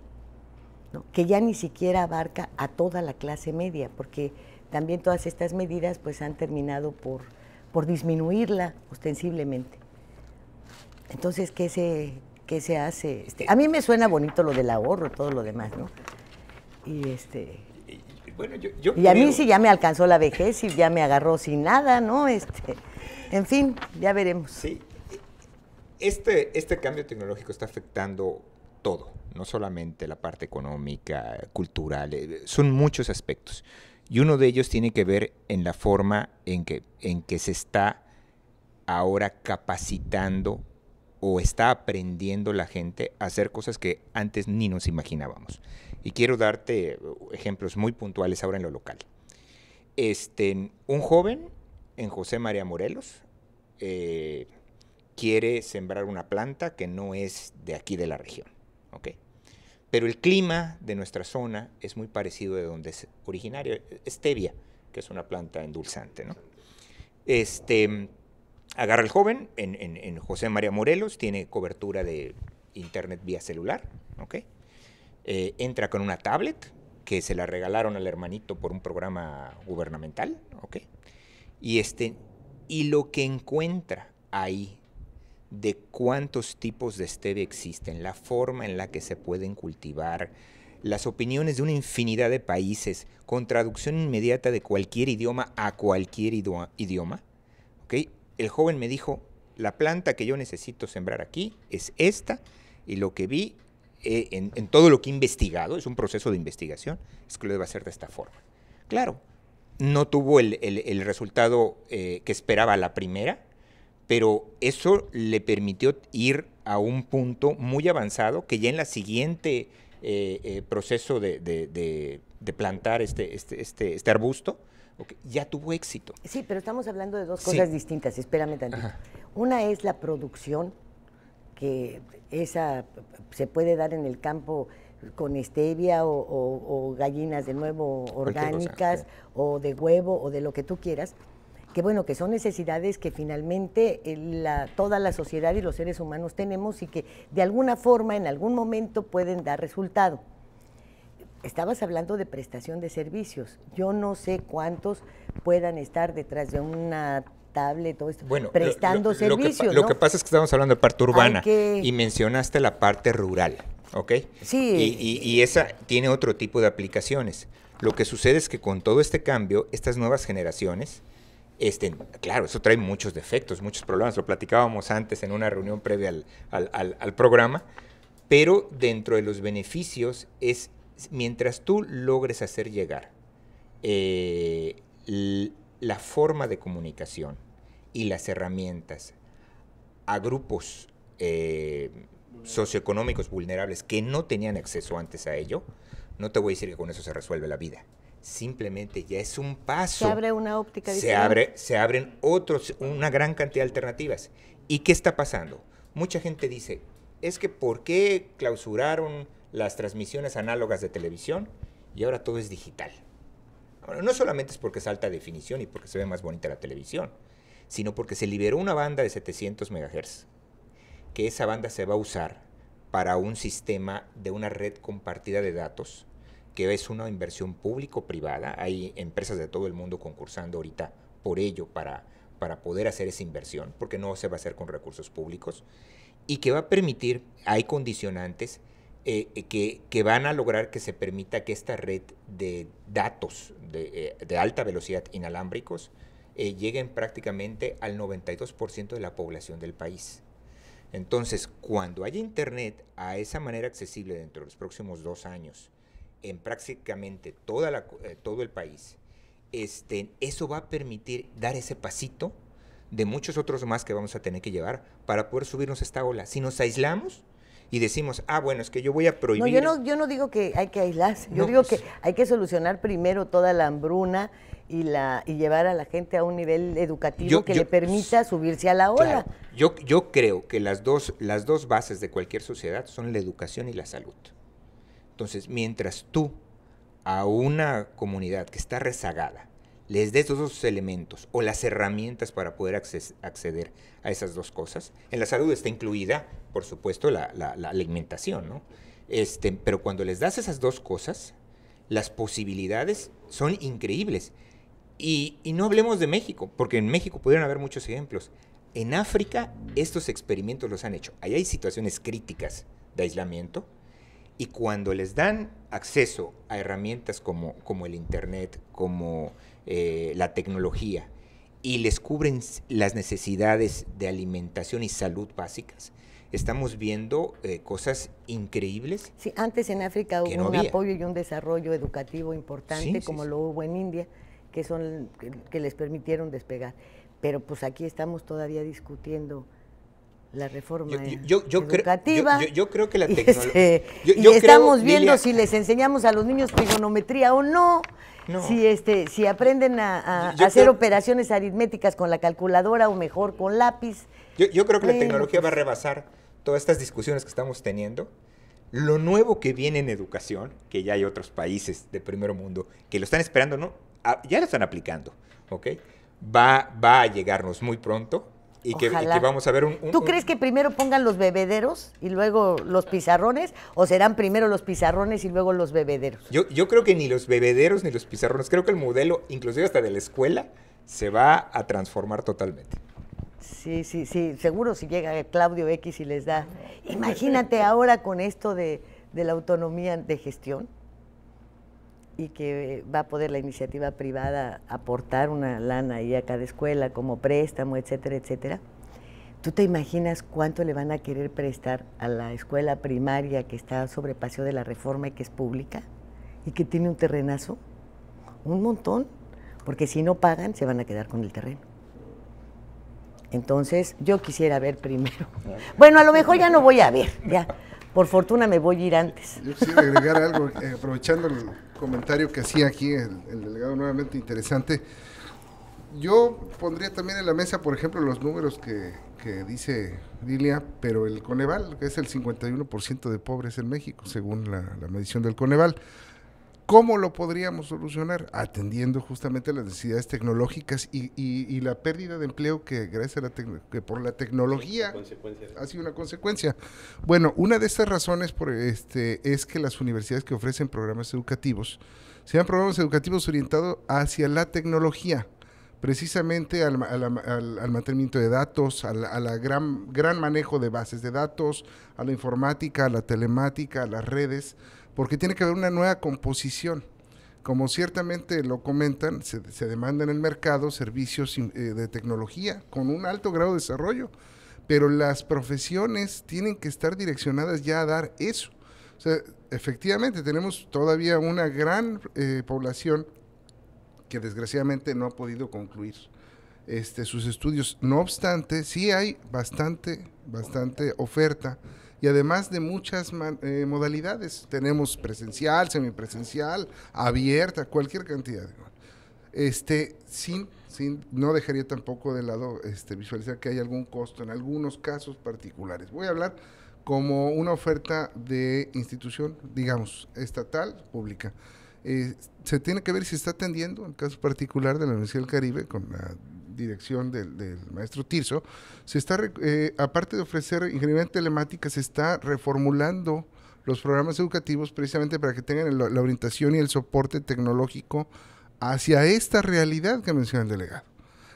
que ya ni siquiera abarca a toda la clase media, porque también todas estas medidas pues han terminado por por disminuirla ostensiblemente. Entonces, ¿qué se, qué se hace? Este, a mí me suena bonito lo del ahorro, todo lo demás, ¿no? Y este. y a mí sí ya me alcanzó la vejez y ya me agarró sin nada, ¿no? Este, en fin, ya veremos. Sí. Este, este cambio tecnológico está afectando todo, no solamente la parte económica, cultural, eh, son muchos aspectos. Y uno de ellos tiene que ver en la forma en que, en que se está ahora capacitando o está aprendiendo la gente a hacer cosas que antes ni nos imaginábamos. Y quiero darte eh, ejemplos muy puntuales ahora en lo local. Este, un joven en José María Morelos eh, quiere sembrar una planta que no es de aquí de la región. Pero el clima de nuestra zona es muy parecido de donde es originario stevia, que es una planta endulzante. ¿no? Este, agarra el joven en, José María Morelos, tiene cobertura de internet vía celular, ¿ok? Eh, entra con una tablet que se la regalaron al hermanito por un programa gubernamental, ¿ok? Y, este, y lo que encuentra ahí de cuántos tipos de stevia existen, la forma en la que se pueden cultivar, las opiniones de una infinidad de países, con traducción inmediata de cualquier idioma a cualquier idioma. El joven me dijo, la planta que yo necesito sembrar aquí es esta, y lo que vi eh, en, todo lo que he investigado, es un proceso de investigación, es que lo a hacer de esta forma. Claro, no tuvo el, resultado eh, que esperaba la primera, pero eso le permitió ir a un punto muy avanzado que ya en la siguiente eh, eh, proceso de, plantar este, este, este, este arbusto, ya tuvo éxito. Sí, pero estamos hablando de dos cosas distintas, espérame tantito. Una es la producción, que esa se puede dar en el campo con stevia o, gallinas de nuevo orgánicas o de huevo o de lo que tú quieras que bueno, que son necesidades que finalmente eh, toda la sociedad y los seres humanos tenemos y que de alguna forma, en algún momento, pueden dar resultado. Estabas hablando de prestación de servicios. Yo no sé cuántos puedan estar detrás de una tablet, todo esto, bueno, prestando servicios. Lo que, pasa es que estamos hablando de parte urbana y mencionaste la parte rural, ¿ok? Sí. Y, y esa tiene otro tipo de aplicaciones. Lo que sucede es que con todo este cambio, estas nuevas generaciones, este, claro, eso trae muchos defectos, muchos problemas. Lo platicábamos antes en una reunión previa al, programa, pero dentro de los beneficios es mientras tú logres hacer llegar eh, la forma de comunicación y las herramientas a grupos eh, socioeconómicos vulnerables que no tenían acceso antes a ello, no te voy a decir que con eso se resuelve la vida simplemente ya es un paso. Se abre una óptica Se, abre, se abren otros, una gran cantidad de alternativas. ¿Y qué está pasando? Mucha gente dice, es que ¿por qué clausuraron las transmisiones análogas de televisión y ahora todo es digital? no solamente es porque es alta definición y porque se ve más bonita la televisión, sino porque se liberó una banda de 700 MHz, que esa banda se va a usar para un sistema de una red compartida de datos que es una inversión público-privada. Hay empresas de todo el mundo concursando ahorita por ello para, para poder hacer esa inversión, porque no se va a hacer con recursos públicos, y que va a permitir, hay condicionantes eh, eh, que, van a lograr que se permita que esta red de datos de, eh, alta velocidad inalámbricos lleguen prácticamente al 92% de la población del país. Entonces, cuando haya Internet a esa manera accesible dentro de los próximos dos años, en prácticamente toda la, eh, todo el país, este, eso va a permitir dar ese pasito de muchos otros más que vamos a tener que llevar para poder subirnos a esta ola. Si nos aislamos y decimos, ah, bueno, es que yo voy a prohibir... No, yo no, yo no digo que hay que aislarse, yo digo pues que hay que solucionar primero toda la hambruna y, la, y llevar a la gente a un nivel educativo que le permita pues, subirse a la ola. yo, yo creo que las dos, las dos bases de cualquier sociedad son la educación y la salud. Entonces, mientras tú a una comunidad que está rezagada les des esos elementos o las herramientas para poder acceder a esas dos cosas, en la salud está incluida, por supuesto, la, alimentación, Este, pero cuando les das esas dos cosas, las posibilidades son increíbles. Y, no hablemos de México, porque en México pudieron haber muchos ejemplos. En África estos experimentos los han hecho. Ahí hay situaciones críticas de aislamiento, y cuando les dan acceso a herramientas como, como el Internet, como eh, la tecnología, y les cubren las necesidades de alimentación y salud básicas, estamos viendo eh, cosas increíbles. Sí, antes en África hubo un apoyo y un desarrollo educativo importante, como lo hubo en India, que, son, que les permitieron despegar. Pero pues aquí estamos todavía discutiendo la reforma e- educativa. yo, creo que la [laughs] este, tecnología. estamos viendo si les enseñamos a los niños trigonometría o no. Si, este, si aprenden a, hacer operaciones aritméticas con la calculadora o mejor con lápiz. Yo, creo que la tecnología va a pues. rebasar todas estas discusiones que estamos teniendo. Lo nuevo que viene en educación, que ya hay otros países de primer mundo que lo están esperando, ¿no? Ah, ya lo están aplicando, ¿ok? Va, va a llegarnos muy pronto y vamos a ver un, ¿Tú crees que primero pongan los bebederos y luego los pizarrones? ¿O serán primero los pizarrones y luego los bebederos? Yo, yo creo que ni los bebederos ni los pizarrones. Creo que el modelo, inclusive hasta de la escuela, se va a transformar totalmente. Sí, sí, sí. Seguro si llega Claudio X y les da. Imagínate [laughs] ahora con esto de, de la autonomía de gestión y que va a poder la iniciativa privada aportar una lana ahí a cada escuela como préstamo, etcétera, etcétera. ¿Tú te imaginas cuánto le van a querer prestar a la escuela primaria que está sobre Paseo de la Reforma y que es pública y que tiene un terrenazo? Un montón, porque si no pagan se van a quedar con el terreno. Entonces, yo quisiera ver primero. Bueno, a lo mejor ya no voy a ver, ya. Por fortuna me voy a ir antes. Yo quisiera agregar algo, eh, aprovechando el comentario que hacía aquí el, delegado nuevamente interesante. Yo pondría también en la mesa, por ejemplo, los números que, dice Lilia, pero el Coneval, que es el 51% de pobres en México, según la, la medición del Coneval. ¿Cómo lo podríamos solucionar? Atendiendo justamente las necesidades tecnológicas y, la pérdida de empleo que gracias a la que por la tecnología ha sido una consecuencia. Bueno, una de estas razones por este, es que las universidades que ofrecen programas educativos sean programas educativos orientados hacia la tecnología, precisamente al, al mantenimiento de datos, a la gran, gran manejo de bases de datos, a la informática, a la telemática, a las redes porque tiene que haber una nueva composición. Como ciertamente lo comentan, se, demandan demanda en el mercado servicios eh, de tecnología con un alto grado de desarrollo, pero las profesiones tienen que estar direccionadas ya a dar eso. efectivamente tenemos todavía una gran eh, población que desgraciadamente no ha podido concluir este, sus estudios. No obstante, sí hay bastante, bastante oferta y además de muchas eh, modalidades. Tenemos presencial, semipresencial, abierta, cualquier cantidad. Este, sin, sin, no dejaría tampoco de lado este, visualizar que hay algún costo en algunos casos particulares. Voy a hablar como una oferta de institución, digamos, estatal, pública. Eh, se tiene que ver si está atendiendo el caso particular de la Universidad del Caribe con la dirección del, maestro Tirso, se está, eh, aparte de ofrecer ingeniería telemática, se está reformulando los programas educativos precisamente para que tengan la orientación y el soporte tecnológico hacia esta realidad que menciona el delegado,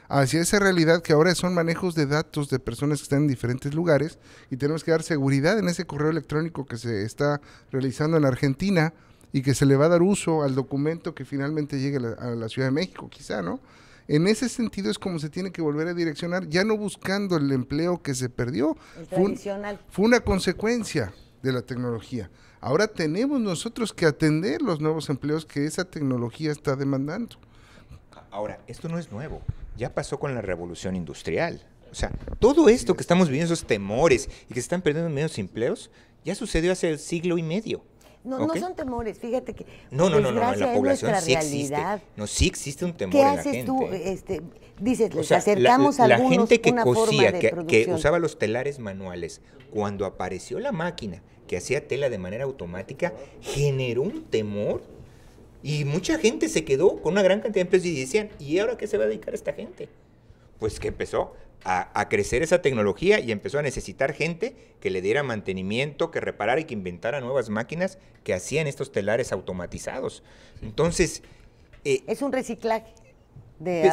hacia esa realidad que ahora son manejos de datos de personas que están en diferentes lugares y tenemos que dar seguridad en ese correo electrónico que se está realizando en Argentina y que se le va a dar uso al documento que finalmente llegue a la, a la Ciudad de México, quizá, ¿no? En ese sentido es como se tiene que volver a direccionar, ya no buscando el empleo que se perdió. Fue, fue una consecuencia de la tecnología. Ahora tenemos nosotros que atender los nuevos empleos que esa tecnología está demandando. Ahora, esto no es nuevo. Ya pasó con la revolución industrial. O sea, todo esto que estamos viviendo, esos temores y que se están perdiendo medios empleos, ya sucedió hace el siglo y medio. No, no son temores, fíjate que no, no, no, no, no, la población sí existe. No, sí existe un temor ¿Qué en la haces tú? Este, dices, les acercamos a la gente que cosía, que, que, usaba los telares manuales, cuando apareció la máquina que hacía tela de manera automática, generó un temor y mucha gente se quedó con una gran cantidad de empleos y decían, ¿y ahora qué se va a dedicar esta gente? Pues que empezó a, crecer esa tecnología y empezó a necesitar gente que le diera mantenimiento, que reparara y que inventara nuevas máquinas que hacían estos telares automatizados. Entonces... Eh, es un reciclaje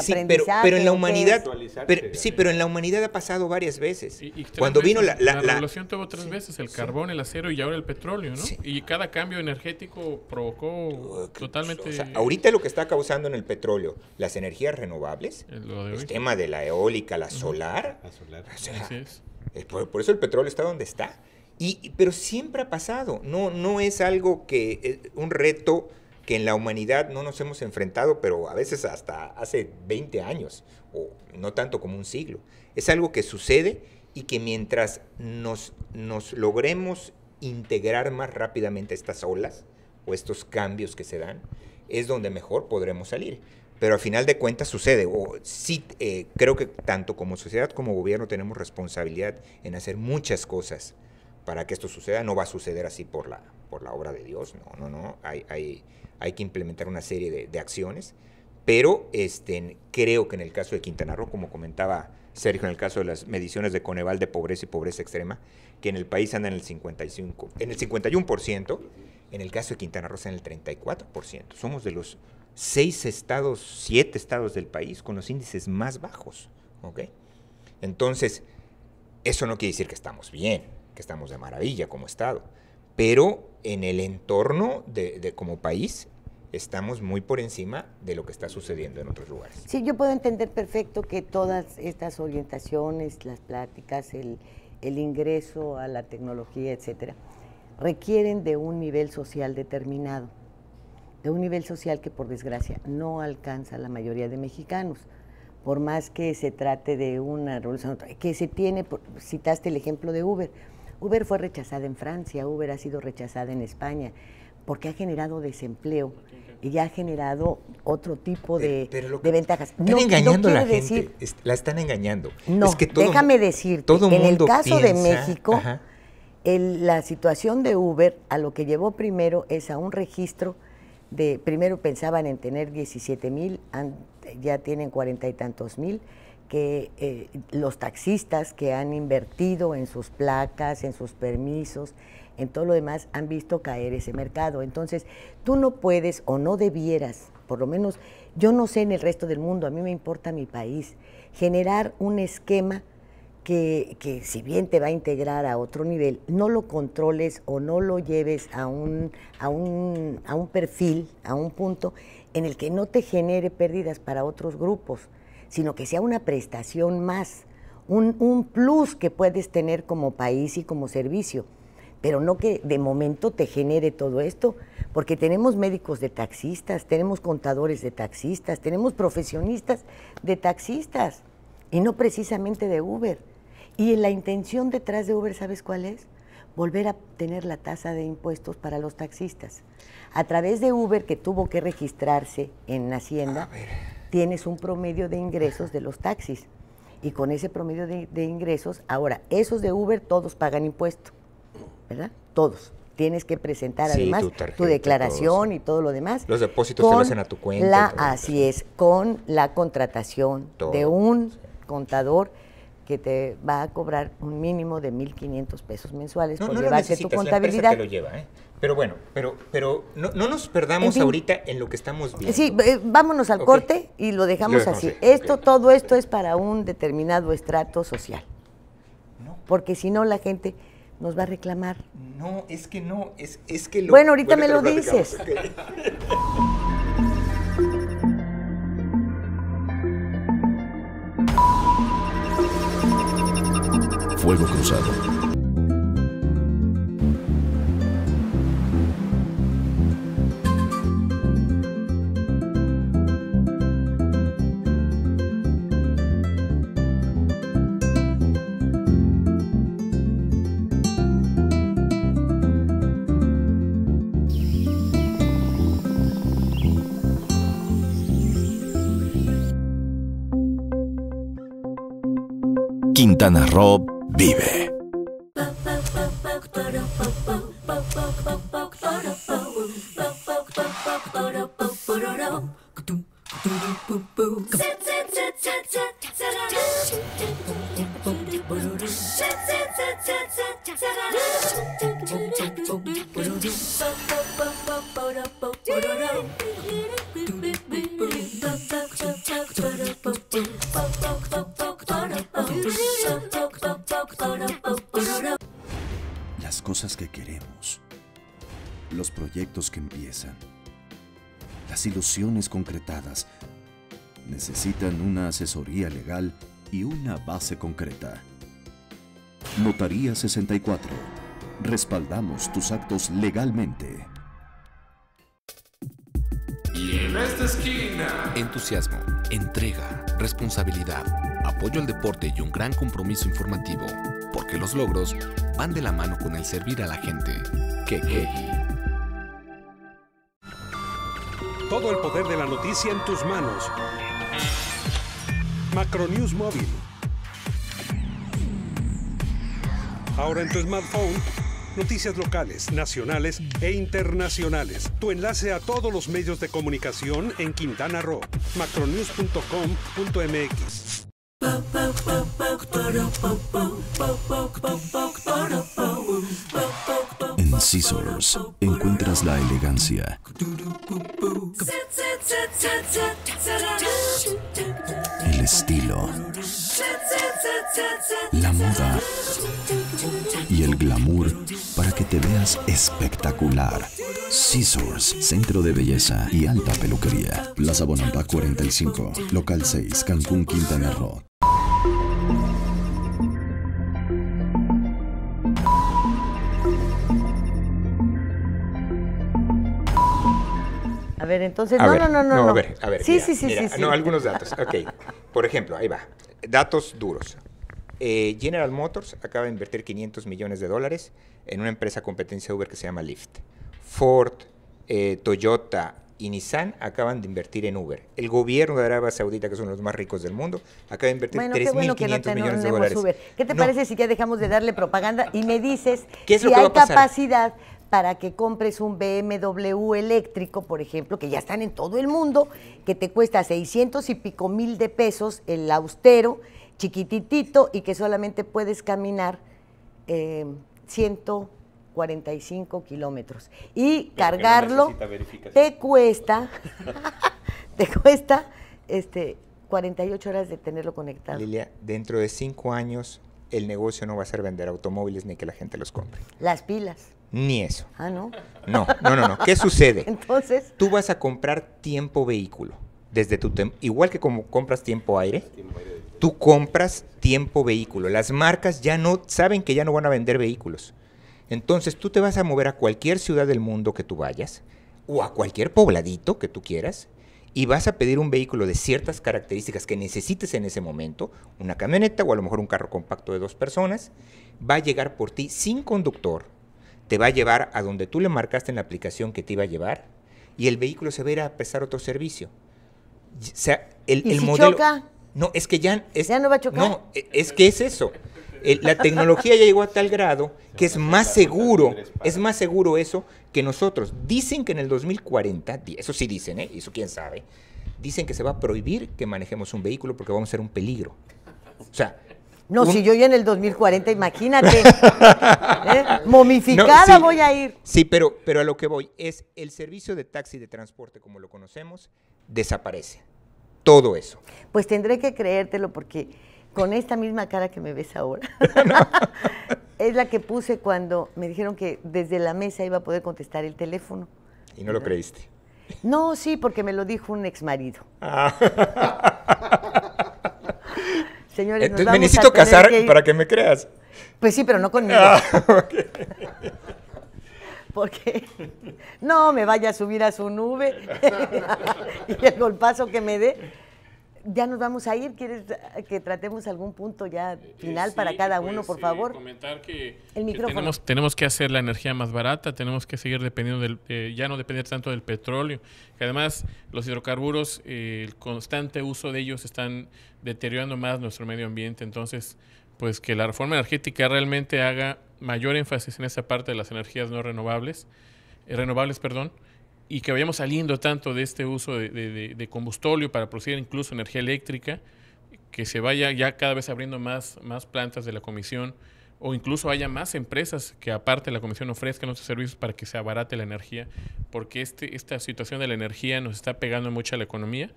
sí, pero, en la humanidad, pues. sí, pero en la humanidad ha pasado varias veces. Cuando vino la, la, la, tuvo tres veces el carbón, el acero y ahora el petróleo, ¿no? Y cada cambio energético provocó totalmente. ahorita lo que está causando en el petróleo, las energías renovables, el tema de la eólica, la solar, La solar. es. por, eso el petróleo está donde está. Y pero siempre ha pasado. No, no es algo que eh, un reto que en la humanidad no nos hemos enfrentado, pero a veces hasta hace 20 años, o no tanto como un siglo. Es algo que sucede y que mientras nos, logremos integrar más rápidamente estas olas o estos cambios que se dan, es donde mejor podremos salir. Pero al final de cuentas sucede. O sí, eh, creo que tanto como sociedad como gobierno tenemos responsabilidad en hacer muchas cosas para que esto suceda. No va a suceder así por la, por la obra de Dios, no, no, no. Hay, hay, hay que implementar una serie de, acciones, pero este, creo que en el caso de Quintana Roo, como comentaba Sergio, en el caso de las mediciones de Coneval de pobreza y pobreza extrema, que en el país andan en el 55, en el 51%, en el caso de Quintana Roo está en el 34%. Somos de los seis estados, siete estados del país con los índices más bajos, ¿ok? Entonces, eso no quiere decir que estamos bien, que estamos de maravilla como Estado, pero en el entorno de, como país estamos muy por encima de lo que está sucediendo en otros lugares. Sí, yo puedo entender perfecto que todas estas orientaciones, las pláticas, el, ingreso a la tecnología, etcétera, requieren de un nivel social determinado, de un nivel social que por desgracia no alcanza la mayoría de mexicanos, por más que se trate de una revolución, que se tiene, citaste el ejemplo de Uber, Uber fue rechazada en Francia, Uber ha sido rechazada en España, porque ha generado desempleo y ya ha generado otro tipo eh, de, de ventajas. Están engañando a la gente, la están engañando. No, déjame decirte, en el caso de México, la situación de Uber a lo que llevó primero es a un registro de, primero pensaban en tener 17 mil, ya tienen cuarenta y tantos mil, que eh, los taxistas que han invertido en sus placas, en sus permisos, en todo lo demás, han visto caer ese mercado. Entonces, tú no puedes o no debieras, por lo menos yo no sé en el resto del mundo, a mí me importa mi país, generar un esquema que, que si bien te va a integrar a otro nivel, no lo controles o no lo lleves a un, a un, a un perfil, a un punto en el que no te genere pérdidas para otros grupos sino que sea una prestación más, un, plus que puedes tener como país y como servicio pero no que de momento te genere todo esto, porque tenemos médicos de taxistas, tenemos contadores de taxistas, tenemos profesionistas de taxistas, y no precisamente de Uber. Y la intención detrás de Uber, ¿sabes cuál es? Volver a tener la tasa de impuestos para los taxistas. A través de Uber, que tuvo que registrarse en Hacienda, tienes un promedio de ingresos de los taxis. Y con ese promedio de, ingresos, ahora, esos de Uber todos pagan impuesto, ¿verdad? Todos tienes que presentar además tu, declaración y todo lo demás. Los depósitos se lo hacen a tu cuenta. La, así es, con la contratación de un contador que te va a cobrar un mínimo de 1.500 pesos mensuales por no llevarse tu contabilidad. La lo lleva, ¿eh? Pero bueno, pero, pero no, nos perdamos ahorita en lo que estamos viendo. Sí, vámonos al corte y lo dejamos así. Esto, todo esto es para un determinado estrato social. No. Porque si no, la gente nos va a reclamar. No, es que no, es, que Bueno, ahorita me lo, dices. Fuego cruzado. Quintana Roo vive. necesitan una asesoría legal y una base concreta. Notaría 64. Respaldamos tus actos legalmente. Y en esta esquina. Entusiasmo, entrega, responsabilidad, apoyo al deporte y un gran compromiso informativo, porque los logros van de la mano con el servir a la gente. que que Todo el poder de la noticia en tus manos. Macronews Móvil. Ahora en tu smartphone, noticias locales, nacionales e internacionales. Tu enlace a todos los medios de comunicación en Quintana Roo, macronews.com.mx. Scissors encuentras la elegancia el estilo, la moda y el glamour para que te veas espectacular. Scissors, Centro de Belleza y Alta Peluquería. Plaza Bonampak 45, Local 6, Cancún, Quintana Roo. ver, entonces, no, no, no, no, A ver, a ver. Sí, sí, sí, sí, No, algunos datos. Ok, por ejemplo, ahí va. Datos duros. Eh, General Motors acaba de invertir 500 millones de dólares en una empresa competencia Uber que se llama Lyft. Ford, eh, Toyota y Nissan acaban de invertir en Uber. El gobierno de Arabia Saudita, que son los más ricos del mundo, acaba de invertir 3.500 millones de dólares. Uber. ¿Qué te parece si ya dejamos de darle propaganda y me dices ¿Qué es lo si que hay capacidad para que compres un BMW eléctrico, por ejemplo, que ya están en todo el mundo, que te cuesta 600 y pico mil de pesos, el austero, chiquititito, y que solamente puedes caminar 145 em, kilómetros. Y cargarlo te cuesta, [laughs] te cuesta este, 48 horas de tenerlo conectado. Lilia, dentro de cinco años el negocio no va a ser vender automóviles ni que la gente los compre. Las pilas. Ni eso. Ah, ¿no? No, no, no, no. qué sucede? [laughs] Entonces. Tú vas a comprar tiempo vehículo. Desde tu igual que como compras tiempo aire, tú compras tiempo vehículo. Las marcas ya no saben que ya no van a vender vehículos. Entonces tú te vas a mover a cualquier ciudad del mundo que tú vayas o a cualquier pobladito que tú quieras y vas a pedir un vehículo de ciertas características que necesites en ese momento, una camioneta o a lo mejor un carro compacto de dos personas, va a llegar por ti sin conductor, te va a llevar a donde tú le marcaste en la aplicación que te iba a llevar y el vehículo se va a ir a prestar otro servicio. O sea, el, modelo... No, es que ya... ¿Ya no va a chocar? No, e, es que es eso. La tecnología ya llegó a tal grado que es más seguro, es más seguro eso que nosotros. Dicen que en el 2040, eso sí dicen, ¿eh? eso quién sabe, dicen que se va a prohibir que manejemos un vehículo porque vamos a ser un peligro. O sea, no, si yo ya en el 2040, imagínate. [laughs] ¿Eh? Momificada voy a ir. Sí, pero, pero a lo que voy es el servicio de taxi de transporte como lo conocemos desaparece. Todo eso. Pues tendré que creértelo porque con esta misma cara que me ves ahora. [laughs] [laughs] es la que puse cuando me dijeron que desde la mesa iba a poder contestar el teléfono. ¿Y no lo creíste? No, sí, porque me lo dijo un ex marido. Ah. Entonces, eh, me necesito casar para que me creas. Pues sí, pero no conmigo. [laughs] Ah, [laughs] Porque no me vaya a subir a su nube [laughs] y el golpazo que me dé. Ya nos vamos a ir. ¿Quieres eh, que tratemos algún punto ya eh, eh, final para cada pues, uno, por favor? comentar que, El micrófono. tenemos, que hacer la energía más barata, tenemos que seguir dependiendo del, ya no depender tanto del petróleo, que además los hidrocarburos, el constante uso de ellos están deteriorando más nuestro medio ambiente. Entonces, pues que la reforma energética realmente haga mayor énfasis en esa parte de las energías no renovables, renovables, perdón, y que vayamos saliendo tanto de este uso de, de, combustóleo para producir incluso energía eléctrica, que se vaya ya cada vez abriendo más, más plantas de la comisión o incluso haya más empresas que aparte la comisión ofrezcan nuestros servicios para que se abarate la energía, porque este, esta situación de la energía nos está pegando mucho a la economía,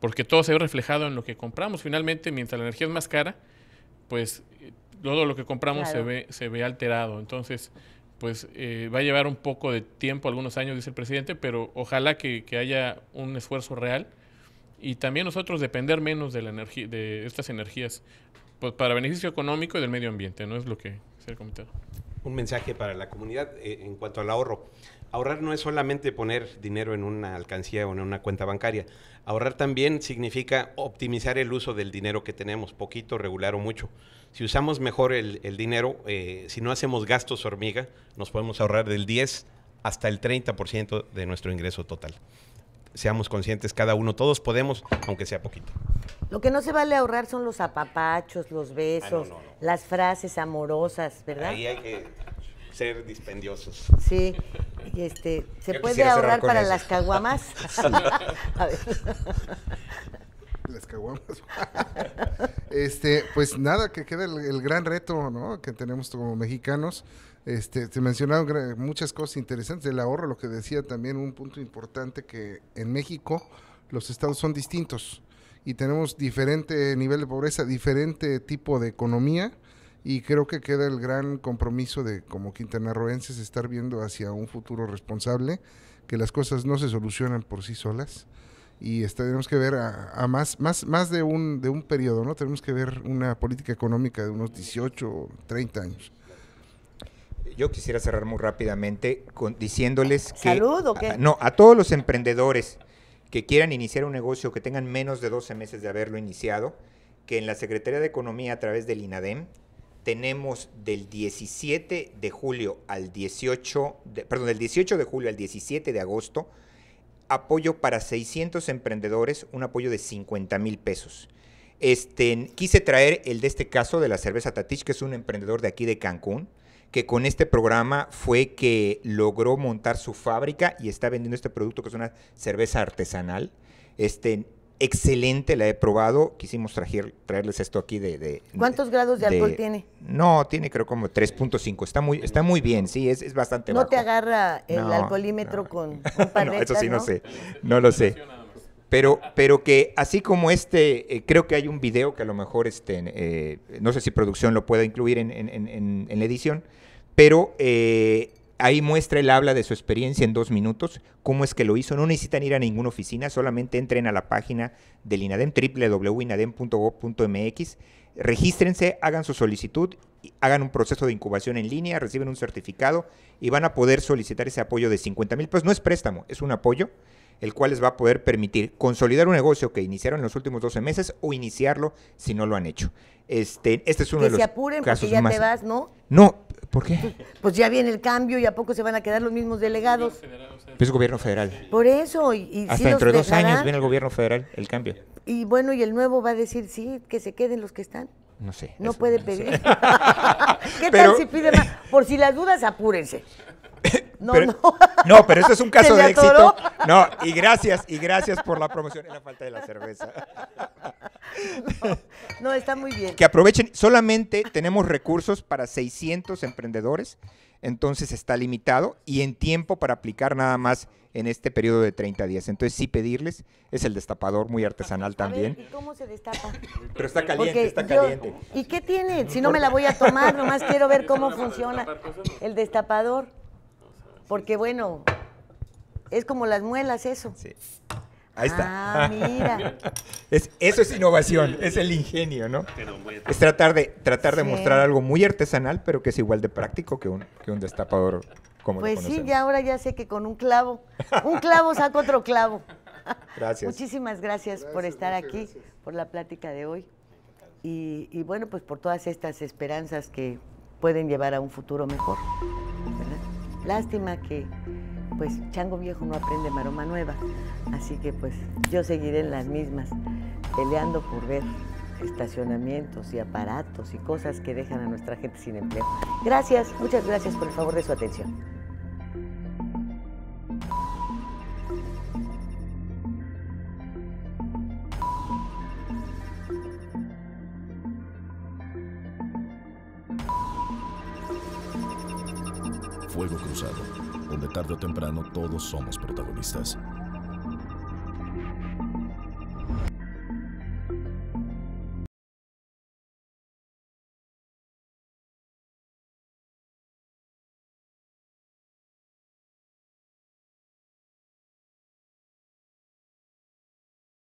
porque todo se ve reflejado en lo que compramos. Finalmente, mientras la energía es más cara, pues eh, todo lo que compramos se, ve, se ve alterado. Entonces, pues eh, va a llevar un poco de tiempo, algunos años, dice el presidente, pero ojalá que, haya un esfuerzo real y también nosotros depender menos de, la energía, de estas energías pues, para beneficio económico y del medio ambiente, ¿no? Es lo que se ha comentado. Un mensaje para la comunidad eh, en cuanto al ahorro. Ahorrar no es solamente poner dinero en una alcancía o en una cuenta bancaria. Ahorrar también significa optimizar el uso del dinero que tenemos, poquito, regular o mucho. Si usamos mejor el, dinero, eh, si no hacemos gastos hormiga, nos podemos ahorrar del 10 hasta el 30% de nuestro ingreso total. Seamos conscientes cada uno, todos podemos, aunque sea poquito. Lo que no se vale ahorrar son los apapachos, los besos, ah, las frases amorosas, ¿verdad? Ahí hay que ser dispendiosos. Sí, este, ¿se puede ahorrar para las caguamas? [laughs] [laughs] Las caguamas. este, pues nada, que queda el, gran reto, ¿no? Que tenemos como mexicanos. Este, se mencionaron muchas cosas interesantes, el ahorro, lo que decía también un punto importante que en México los estados son distintos y tenemos diferente nivel de pobreza, diferente tipo de economía y creo que queda el gran compromiso de como quintanarroenses estar viendo hacia un futuro responsable, que las cosas no se solucionan por sí solas y este, tenemos que ver a, más, más, más de, un, de un periodo, ¿no? Tenemos que ver una política económica de unos 18 o 30 años. Yo quisiera cerrar muy rápidamente diciéndoles que... no, a todos los emprendedores que quieran iniciar un negocio, que tengan menos de 12 meses de haberlo iniciado, que en la Secretaría de Economía a través del INADEM tenemos del 17 de julio al 18, de, perdón, del 18 de julio al 17 de agosto, apoyo para 600 emprendedores, un apoyo de 50 mil pesos. Este, quise traer el de este caso de la cerveza Tatich, que es un emprendedor de aquí de Cancún, que con este programa fue que logró montar su fábrica y está vendiendo este producto que es una cerveza artesanal. Este, excelente, la he probado. Quisimos traerles esto aquí de... ¿Cuántos grados de, alcohol tiene? No, tiene creo como 3.5. Está muy, está muy bien, sí, es, es bastante ¿No te agarra el alcoholímetro con un [laughs] no, Eso sí, no, sé, no lo sé. Pero, pero que así como este, eh, creo que hay un video que a lo mejor, este, eh, no sé si producción lo pueda incluir en, la edición, pero eh, Ahí muestra el habla de su experiencia en dos minutos, cómo es que lo hizo. No necesitan ir a ninguna oficina, solamente entren a la página del INADEM, www.inadem.gov.mx, regístrense, hagan su solicitud, hagan un proceso de incubación en línea, reciben un certificado y van a poder solicitar ese apoyo de 50 mil Pues No es préstamo, es un apoyo el cual les va a poder permitir consolidar un negocio que iniciaron en los últimos 12 meses o iniciarlo si no lo han hecho. Este, este es uno de los se apuren porque ya te vas, ¿no? No, ¿por qué? [laughs] Pues ya viene el cambio y a poco se van a quedar los mismos delegados. Pues es gobierno federal. Por eso. Y, Hasta dentro de dos años viene el gobierno federal, el cambio. Y bueno, y el nuevo va a decir, sí, que se queden los que están. No sé. No puede pedir. [laughs] [laughs] ¿Qué tal si pide más? Por si las dudas, apúrense. No, pero, no. pero este es un [laughs] caso de éxito. No, y gracias, y gracias por la promoción Y la falta de la cerveza. No, está muy bien. Que aprovechen, solamente tenemos recursos para 600 emprendedores, entonces está limitado y en tiempo para aplicar nada más en este periodo de 30 días. Entonces sí pedirles, es el destapador muy artesanal también. ¿Y cómo se destapa? Pero está caliente, está caliente. ¿Y qué tiene? Si no me la voy a tomar, nomás quiero ver cómo funciona el destapador. Porque bueno, es como las muelas eso. Ahí está. Ah, mira. [laughs] eso es innovación, es el ingenio, ¿no? Es tratar de, tratar de mostrar algo muy artesanal, pero que es igual de práctico que un, destapador como Pues sí, ya ahora ya sé que con un clavo, un clavo saca otro clavo. Gracias. Muchísimas gracias, por estar aquí, por la plática de hoy. Y, y bueno, pues por todas estas esperanzas que pueden llevar a un futuro mejor. Lástima que pues chango viejo no aprende maroma nueva, así que pues yo seguiré en las mismas, peleando por ver estacionamientos y aparatos y cosas que dejan a nuestra gente sin empleo. Gracias, muchas gracias por el favor de su atención. Fuego Cruzado, donde tarde o temprano todos somos protagonistas.